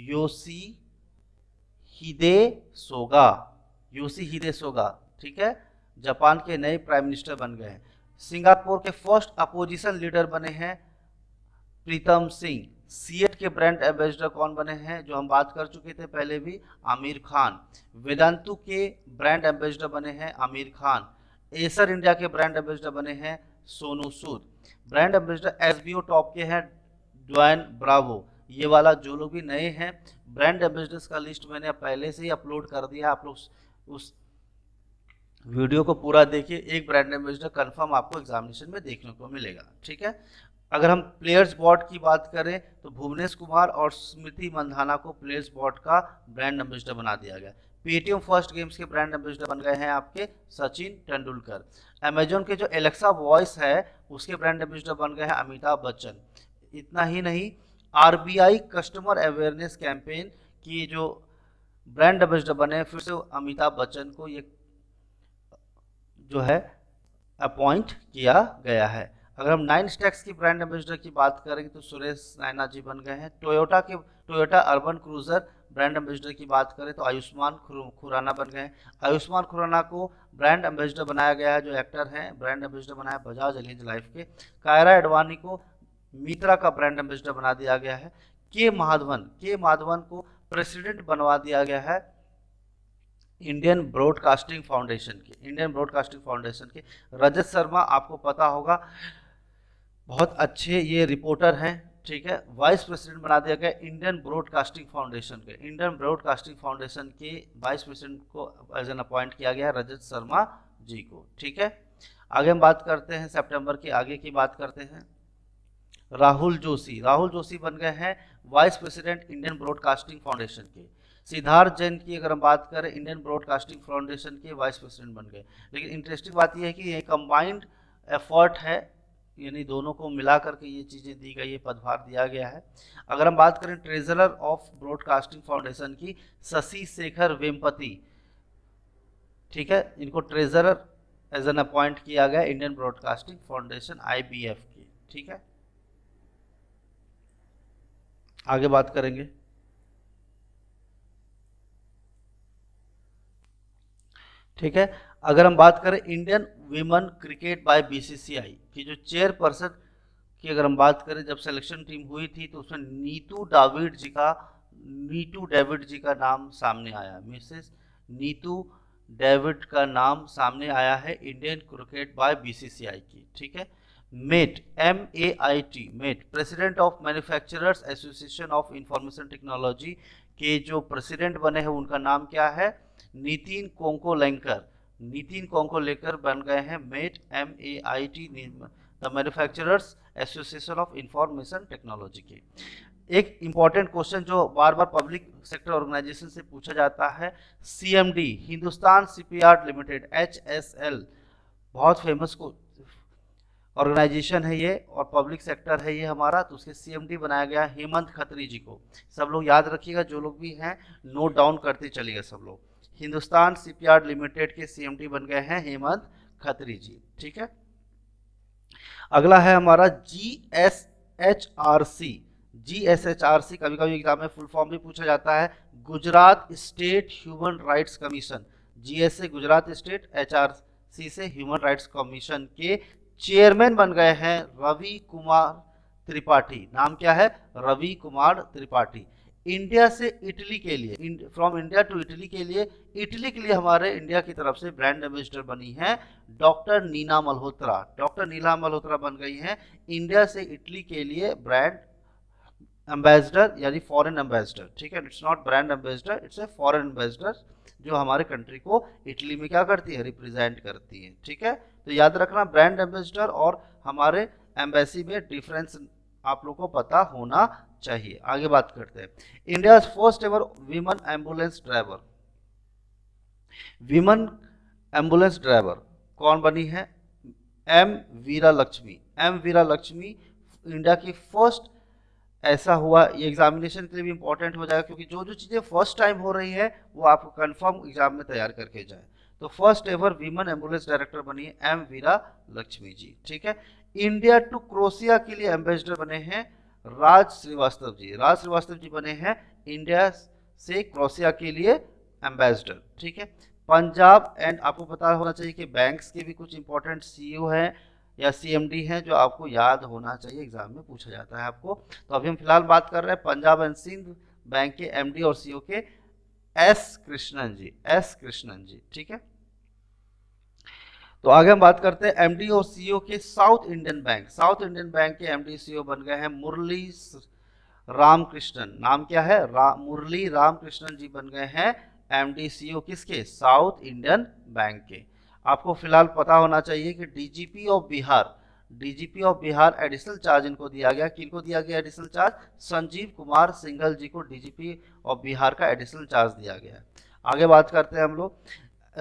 Speaker 1: योसी हिदे सोगा योसी हिदे सोगा ठीक है जापान के नए प्राइम मिनिस्टर बन गए हैं सिंगापुर के फर्स्ट अपोजिशन लीडर बने हैं प्रीतम सिंह सीएट के ब्रांड एम्बेसडर कौन बने हैं जो हम बात कर चुके थे पहले भी आमिर खान वेदांतु के ब्रांड एम्बेसडर बने हैं आमिर खान एसर इंडिया के ब्रांड एम्बेसडर बने हैं Sonu Sood brand ambassador S top के हैं ड्वाइन ब्रावो ये वाला जो लोग भी नए हैं ब्रांड एम्बेसडर्स का लिस्ट मैंने पहले से ही अपलोड कर दिया आप लोग उस वीडियो को पूरा देखिए एक ब्रांड एम्बेसडर कन्फर्म आपको एग्जामिनेशन में देखने को मिलेगा ठीक है अगर हम प्लेयर्स बोर्ड की बात करें तो भुवनेश कुमार और स्मृति मंधाना को प्लेयर्स बोर्ड का ब्रांड एम्बेसडर बना दिया गया पेटीएम फर्स्ट गेम्स के ब्रांड एम्बेसडर बन गए हैं आपके सचिन तेंदुलकर अमेजोन के जो एलेक्सा वॉइस है उसके ब्रांड एम्बेसडर बन गए हैं अमिताभ बच्चन इतना ही नहीं आर कस्टमर अवेयरनेस कैंपेन की जो ब्रांड एम्बेसडर बने फिर से अमिताभ बच्चन को ये जो है अपॉइंट किया गया है अगर हम नाइन स्टैक्स की ब्रांड एम्बेसडर की बात करेंगे तो सुरेश नायना जी बन गए हैं टोयोटा के Toyota urban cruiser brand ambassador की बात करें तो आयुष्मान खुराना बन गए आयुष्मान खुराना को ब्रांड एम्बेसडर बनाया गया है जो एक्टर हैं ब्रांड एम्बेसडर बनाया बजाज एलियंज लाइफ के कायरा एडवानी को मित्रा का ब्रांड एम्बेसडर बना दिया गया है के माधवन के माधवन को प्रेसिडेंट बनवा दिया गया है इंडियन ब्रॉडकास्टिंग फाउंडेशन के इंडियन ब्रॉडकास्टिंग फाउंडेशन के रजत शर्मा आपको पता होगा बहुत अच्छे ये रिपोर्टर हैं ठीक है वाइस प्रेसिडेंट बना दिया गया इंडियन ब्रॉडकास्टिंग फाउंडेशन के इंडियन ब्रॉडकास्टिंग फाउंडेशन के वाइस प्रेसिडेंट को एज एन अपॉइंट किया गया रजत शर्मा जी को ठीक है आगे हम बात करते हैं सेप्टेम्बर के आगे की बात करते हैं राहुल जोशी राहुल जोशी बन गए हैं vice president Indian broadcasting foundation के सिद्धार्थ जैन की अगर हम बात करें इंडियन ब्रॉडकास्टिंग फाउंडेशन के वाइस प्रेसिडेंट बन गए लेकिन इंटरेस्टिंग बात यह है कि ये कंबाइंड एफर्ट है यानी दोनों को मिला करके ये चीज़ें दी गई है पदभार दिया गया है अगर हम बात करें ट्रेजरर ऑफ ब्रॉडकास्टिंग फाउंडेशन की शशि शेखर वेमपति ठीक है इनको ट्रेजरर एज एन अपॉइंट किया गया इंडियन ब्रॉडकास्टिंग फाउंडेशन आईबीएफ की ठीक है आगे बात करेंगे ठीक है अगर हम बात करें Indian women cricket by BCCI की जो चेयरपर्सन की अगर हम बात करें जब सिलेक्शन टीम हुई थी तो उसमें नीतू डाविड जी का नीतू डेविड जी का नाम सामने आया मिसेस नीतू डेविड का नाम सामने आया है इंडियन क्रिकेट बाय बीसीसीआई की ठीक है MAIT M A I T MAIT president of manufacturers association of information technology के जो प्रेसिडेंट बने हैं उनका नाम क्या है नितिन कोंकोलेंकर नितिन कौन को लेकर बन गए हैं MAIT M A I T the manufacturers association of information technology के एक इम्पॉर्टेंट क्वेश्चन जो बार बार पब्लिक सेक्टर ऑर्गेनाइजेशन से पूछा जाता है the Hindustan CPR limited L बहुत फेमस को ऑर्गेनाइजेशन है ये और पब्लिक सेक्टर है ये हमारा तो उसके सीएमडी बनाया गया हेमंत खत्री जी को सब लोग याद रखिएगा जो लोग भी हैं नोट डाउन करते चलिएगा सब लोग हिंदुस्तान शिपयार्ड लिमिटेड के सीएमडी बन गए हैं हेमंत खत्री जी ठीक है अगला है हमारा G S H R C G S H R C कभी कभी एग्जाम में फुल फॉर्म भी पूछा जाता है Gujarat state human rights commission G S A Gujarat state H R C से ह्यूमन राइट्स कमीशन के चेयरमैन बन गए हैं रवि कुमार त्रिपाठी नाम क्या है रवि कुमार त्रिपाठी इंडिया से इटली के लिए फ्रॉम इंडिया टू इटली के लिए इटली के लिए हमारे इंडिया की तरफ से ब्रांड एम्बेसडर बनी है डॉक्टर नीना मल्होत्रा डॉक्टर नीला मल्होत्रा बन गई है इंडिया से इटली के लिए ब्रांड एम्बेसडर यानी फॉरेन एम्बेसडर ठीक है it's not brand ambassador it's a foreign ambassador जो हमारे कंट्री को इटली में क्या करती है रिप्रेजेंट करती है ठीक है तो याद रखना ब्रांड एम्बेसडर और हमारे एम्बेसी में डिफरेंस आप लोगों को पता होना चाहिए आगे बात करते हैं India first ever women ambulance driver women ambulance driver कौन बनी है M Veera Lakshmi M Veera Lakshmi India की फर्स्ट ऐसा हुआ ये एग्जामिनेशन के लिए भी इंपॉर्टेंट हो जाएगा क्योंकि जो जो चीज़ें फर्स्ट टाइम हो रही है वो आपको कंफर्म एग्जाम में तैयार करके जाए तो first ever women ambulance director बनी है एम वीरा लक्ष्मी जी ठीक है इंडिया टू क्रोशिया के लिए एम्बेसडर बने हैं राज श्रीवास्तव जी राज श्रीवास्तव जी बने हैं इंडिया से क्रोशिया के लिए एम्बेसडर ठीक है पंजाब एंड आपको पता होना चाहिए कि बैंक्स के भी कुछ इंपॉर्टेंट सीईओ e हैं या सीएमडी हैं जो आपको याद होना चाहिए एग्जाम में पूछा जाता है आपको तो अभी हम फिलहाल बात कर रहे हैं पंजाब एंड सिंध बैंक के एमडी और सीईओ e के एस कृष्णन जी एस कृष्णन जी ठीक है तो आगे हम बात करते हैं एमडी और सीईओ के South Indian bank South Indian bank के एमडी सीईओ बन गए हैं मुरली रामकृष्णन नाम क्या है रा, मुरली रामकृष्णन जी बन गए हैं एमडी सीईओ किसके साउथ इंडियन बैंक के आपको फिलहाल पता होना चाहिए कि DGP of Bihar DGP of Bihar additional charge इनको दिया गया को दिया गया एडिशनल चार्ज संजीव कुमार सिंघल जी को डीजीपी ऑफ बिहार का एडिशनल चार्ज दिया गया आगे बात करते हैं हम लोग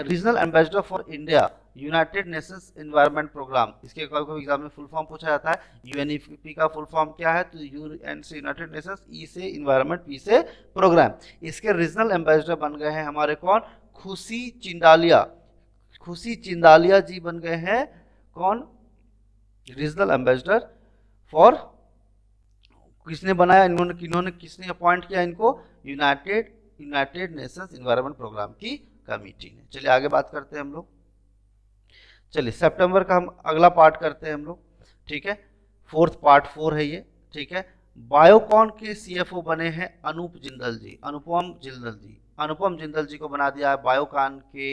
Speaker 1: regional ambassador for India United Nations environment programme इसके कभी कभी एग्जाम में फुल फॉर्म पूछा जाता है यूएनईपी का फुल फॉर्म क्या है तो यू एन e से यूनाइटेड नेशंस ई से इन्वायरमेंट पी से प्रोग्राम इसके रीजनल एम्बेसडर बन गए हैं हमारे कौन खुशी चिंदालिया खुशी चिंदालिया जी बन गए हैं कौन रीजनल एम्बेसडर फॉर किसने बनाया इन्होंने किन्होंने किसने अपॉइंट किया इनको United United Nations Environment Programme की का मीटिंग है चलिए आगे बात करते हैं हम लोग चलिए सितंबर का हम अगला पार्ट करते हैं हम लोग ठीक है फोर्थ पार्ट फोर है ये ठीक है बायोकॉन के सीएफओ बने हैं अनूप जिंदल जी अनुपम जिंदल जी अनुपम जिंदल जी को बना दिया है बायोकॉन के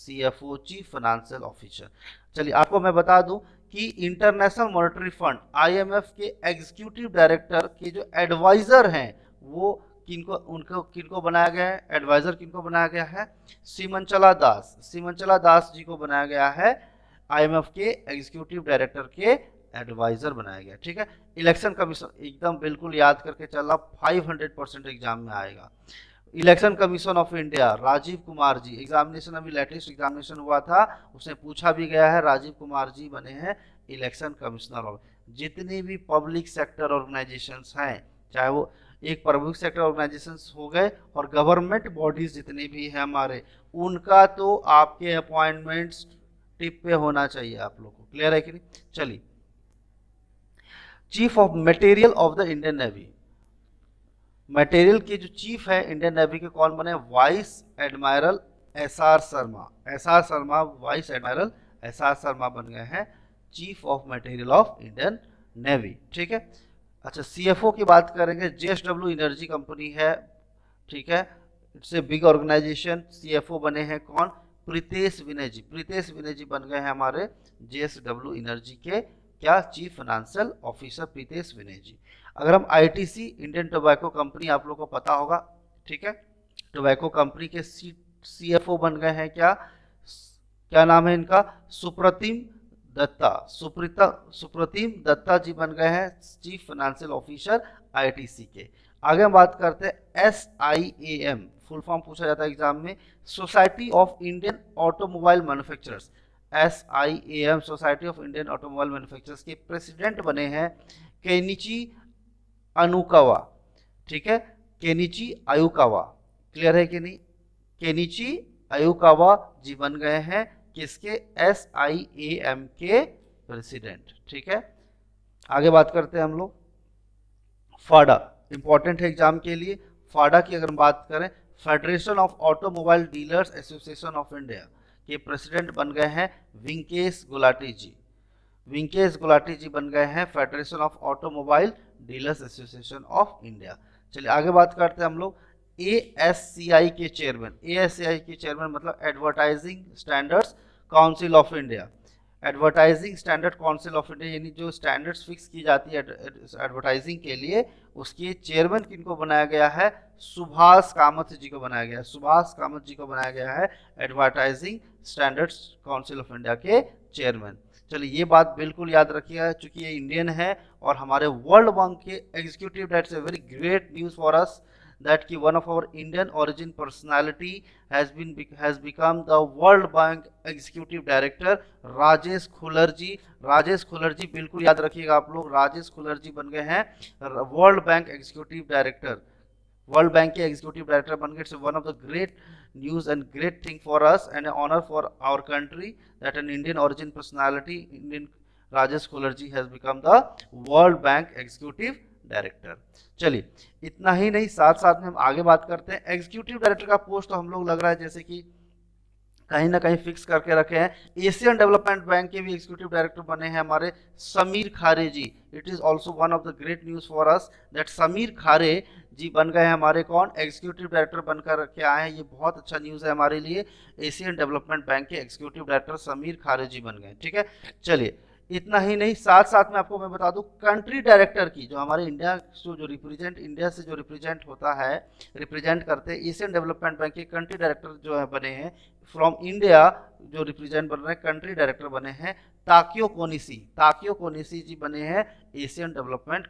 Speaker 1: सीएफओ चीफ फाइनेंशियल ऑफिसर चलिए आपको मैं बता दूं कि इंटरनेशनल मॉनेटरी फंड आईएमएफ के एग्जीक्यूटिव डायरेक्टर के जो एडवाइजर हैं वो किनको उनको किनको बनाया गया है एडवाइज़र किनको बनाया गया है सीमंचला दास सीमंचला दास जी को बनाया गया है आईएमएफ के एग्जीक्यूटिव डायरेक्टर के एडवाइज़र बनाया गया ठीक है इलेक्शन कमीशन एकदम बिल्कुल याद करके चलना 500 परसेंट एग्जाम में आएगा Election Commission of India Rajiv Kumar ji examination अभी लेटेस्ट एग्जामिनेशन हुआ था उसने पूछा भी गया है राजीव कुमार जी बने हैं इलेक्शन कमिश्नर ऑफ जितनी भी पब्लिक सेक्टर ऑर्गेनाइजेशन हैं चाहे वो एक प्रमुख सेक्टर ऑर्गेनाइजेशन हो गए और गवर्नमेंट बॉडीज जितने भी हैं हमारे उनका तो आपके अपॉइंटमेंट्स टिप पे होना चाहिए आप लोग को क्लियर है कि नहीं चलिए chief of material of the Indian Navy material के जो चीफ है इंडियन नेवी के कौन बने vice admiral S R Sharma S R Sharma vice admiral S R Sharma बन गए हैं chief of material of Indian Navy ठीक है अच्छा ओ की बात करेंगे डब्ल्यू एनर्जी कंपनी है ठीक है इट्स ए बिग ऑर्गेनाइजेशन ओ बने हैं कौन प्रीतेश विनय जी प्रीतेश विनय जी बन गए हैं हमारे डब्ल्यू एनर्जी के क्या chief financial officer Pritesh Vinay ji अगर हम सी इंडियन टोबैको कंपनी आप लोग को पता होगा ठीक है टोबैको कंपनी के सी ओ बन गए हैं क्या क्या नाम है इनका सुप्रतिम दत्ता सुप्रीता सुप्रतिम दत्ता जी बन गए हैं चीफ फाइनेंशियल ऑफिसर आईटीसी के आगे हम बात करते हैं S I A M full form पूछा जाता है एग्जाम में Society of Indian Automobile Manufacturers S I A M Society of Indian Automobile Manufacturers के प्रेसिडेंट बने हैं केनिची अनुकावा ठीक है केनिची आयुकावा क्लियर है कि नहीं केनिची आयुकावा जी बन गए हैं किसके एस आई ए एम के प्रेसिडेंट ठीक है आगे बात करते हैं हम लोग फाडा इंपॉर्टेंट है एग्जाम के लिए फाडा की अगर हम बात करें Federation of Automobile Dealers Association of India के प्रेसिडेंट बन गए हैं विंकेश गुलाटी जी विंकेश गुलाटी जी बन गए हैं Federation of Automobile Dealers Association of India चलिए आगे बात करते हैं हम लोग ए के चेयरमैन ए के चेयरमैन मतलब Advertising Standards Council of India Advertising Standard Council of India यानी जो स्टैंडर्ड्स फिक्स की जाती है एडवर्टाइजिंग के लिए उसके चेयरमैन किनको बनाया गया है सुभाष कामत जी को बनाया गया है सुभाष कामत जी को बनाया गया है Advertising Standards Council of India के चेयरमैन चलिए ये बात बिल्कुल याद रखिएगा चूंकि ये इंडियन है और हमारे वर्ल्ड बैंक के executive that's a very great news for us that की one of our Indian origin personality has been has become the World Bank executive director Rajesh Khullarji Rajesh Khullarji बिल्कुल याद रखिएगा आप लोग राजेश खुलर्जी बन गए हैं World Bank executive director World Bank के एग्जीक्यूटिव डायरेक्टर बन गए it's one of the great news and great thing for us and honour for our country that an Indian origin personality Indian Rajesh Khullarji has become the World Bank executive director चलिए इतना ही नहीं साथ साथ में हम आगे बात करते हैं एग्जीक्यूटिव डायरेक्टर का पोस्ट तो हम लोग लग रहा है जैसे कि कहीं ना कहीं फिक्स करके रखे हैं एशियन डेवलपमेंट बैंक के भी एग्जीक्यूटिव डायरेक्टर बने हैं हमारे Sameer Khare ji it is also one of the great news for us that Sameer Khare ji बन गए हैं हमारे कौन एग्जीक्यूटिव डायरेक्टर बनकर के आए हैं ये बहुत अच्छा न्यूज़ है हमारे लिए एशियन डेवलपमेंट बैंक के एग्जीक्यूटिव डायरेक्टर समीर खारे जी बन गए ठीक है चलिए इतना ही नहीं साथ साथ में आपको मैं बता दूं कंट्री डायरेक्टर की जो हमारे इंडिया से जो रिप्रेजेंट इंडिया से जो रिप्रेजेंट होता है रिप्रेजेंट करते हैं एशियन डेवलपमेंट बैंक के कंट्री डायरेक्टर जो है बने हैं फ्रॉम इंडिया जो रिप्रेजेंट बन रहे हैं कंट्री डायरेक्टर बने हैं ताकियो कोनीसी ताकियो कोनीसी जी बने हैं एशियन डेवलपमेंट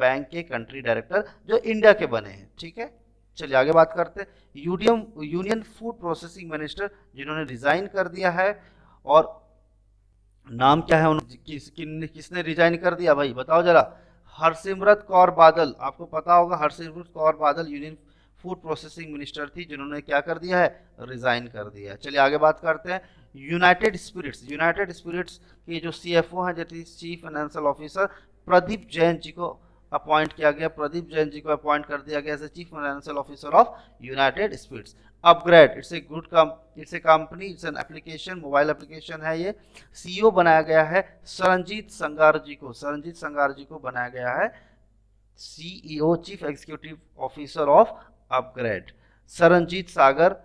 Speaker 1: बैंक के कंट्री डायरेक्टर जो इंडिया के बने हैं ठीक है चलिए आगे बात करते हैं यूडीएम यूनियन फूड प्रोसेसिंग मिनिस्टर जिन्होंने रिज़ाइन कर दिया है और नाम क्या है उन्होंने किस किन, किसने रिजाइन कर दिया भाई बताओ जरा हरसिमरत कौर बादल आपको पता होगा हरसिमरत कौर बादल यूनियन फूड प्रोसेसिंग मिनिस्टर थी जिन्होंने क्या कर दिया है रिजाइन कर दिया है चलिए आगे बात करते हैं यूनाइटेड स्पिरिट्स यूनाइटेड स्पिरिट्स के जो सी एफ ओ हैं जैसे chief financial officer Pradeep Jain ji को अपॉइंट किया गया प्रदीप जैन जी को अपॉइंट कर दिया गया as a chief financial officer of United Spirits Upgrad it's a good it's a company it's an application mobile application है ये सीईओ बनाया गया है सरनजीत संगार जी को सरनजीत संगार जी को बनाया गया है CEO chief executive officer of Upgrad Saranjit Sagar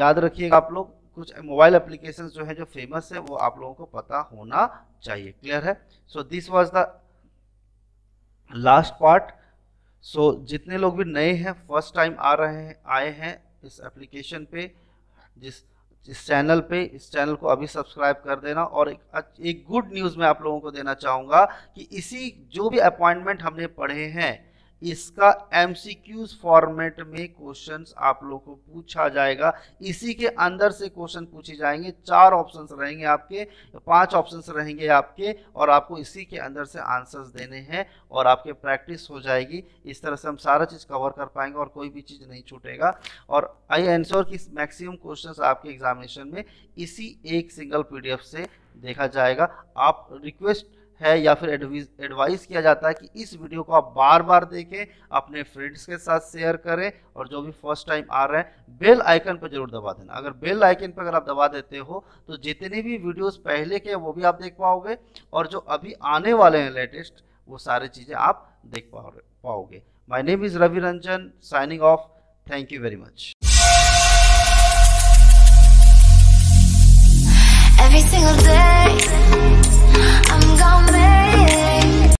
Speaker 1: याद रखिएगा आप लोग कुछ मोबाइल एप्लीकेशन जो है जो फेमस है वो आप लोगों को पता होना चाहिए क्लियर है so this was the last part so जितने लोग भी नए हैं फर्स्ट टाइम आ रहे हैं आए हैं इस एप्लीकेशन पे जिस जिस चैनल पे इस चैनल को अभी सब्सक्राइब कर देना और एक, एक गुड न्यूज़ मैं आप लोगों को देना चाहूँगा कि इसी जो भी अपॉइंटमेंट हमने पढ़े हैं इसका एमसीक्यूज फॉर्मेट में क्वेश्चंस आप लोग को पूछा जाएगा इसी के अंदर से क्वेश्चन पूछे जाएंगे चार ऑप्शंस रहेंगे आपके पांच ऑप्शंस रहेंगे आपके और आपको इसी के अंदर से आंसर्स देने हैं और आपके प्रैक्टिस हो जाएगी इस तरह से हम सारा चीज़ कवर कर पाएंगे और कोई भी चीज़ नहीं छूटेगा और आई एंश्योर कि मैक्सिमम क्वेश्चन आपके एग्जामिनेशन में इसी एक सिंगल पी से देखा जाएगा आप रिक्वेस्ट है या फिर एडवाइस किया जाता है कि इस वीडियो को आप बार बार देखें अपने फ्रेंड्स के साथ शेयर करें और जो भी फर्स्ट टाइम आ रहे हैं बेल आइकन पर जरूर दबा देना अगर बेल आइकन पर अगर आप दबा देते हो तो जितने भी वीडियोस पहले के वो भी आप देख पाओगे और जो अभी आने वाले हैं लेटेस्ट वो सारी चीज़ें आप देख पाओगे my name is Ravi Ranjan signing off thank you very much Every single day I'm gonna make it.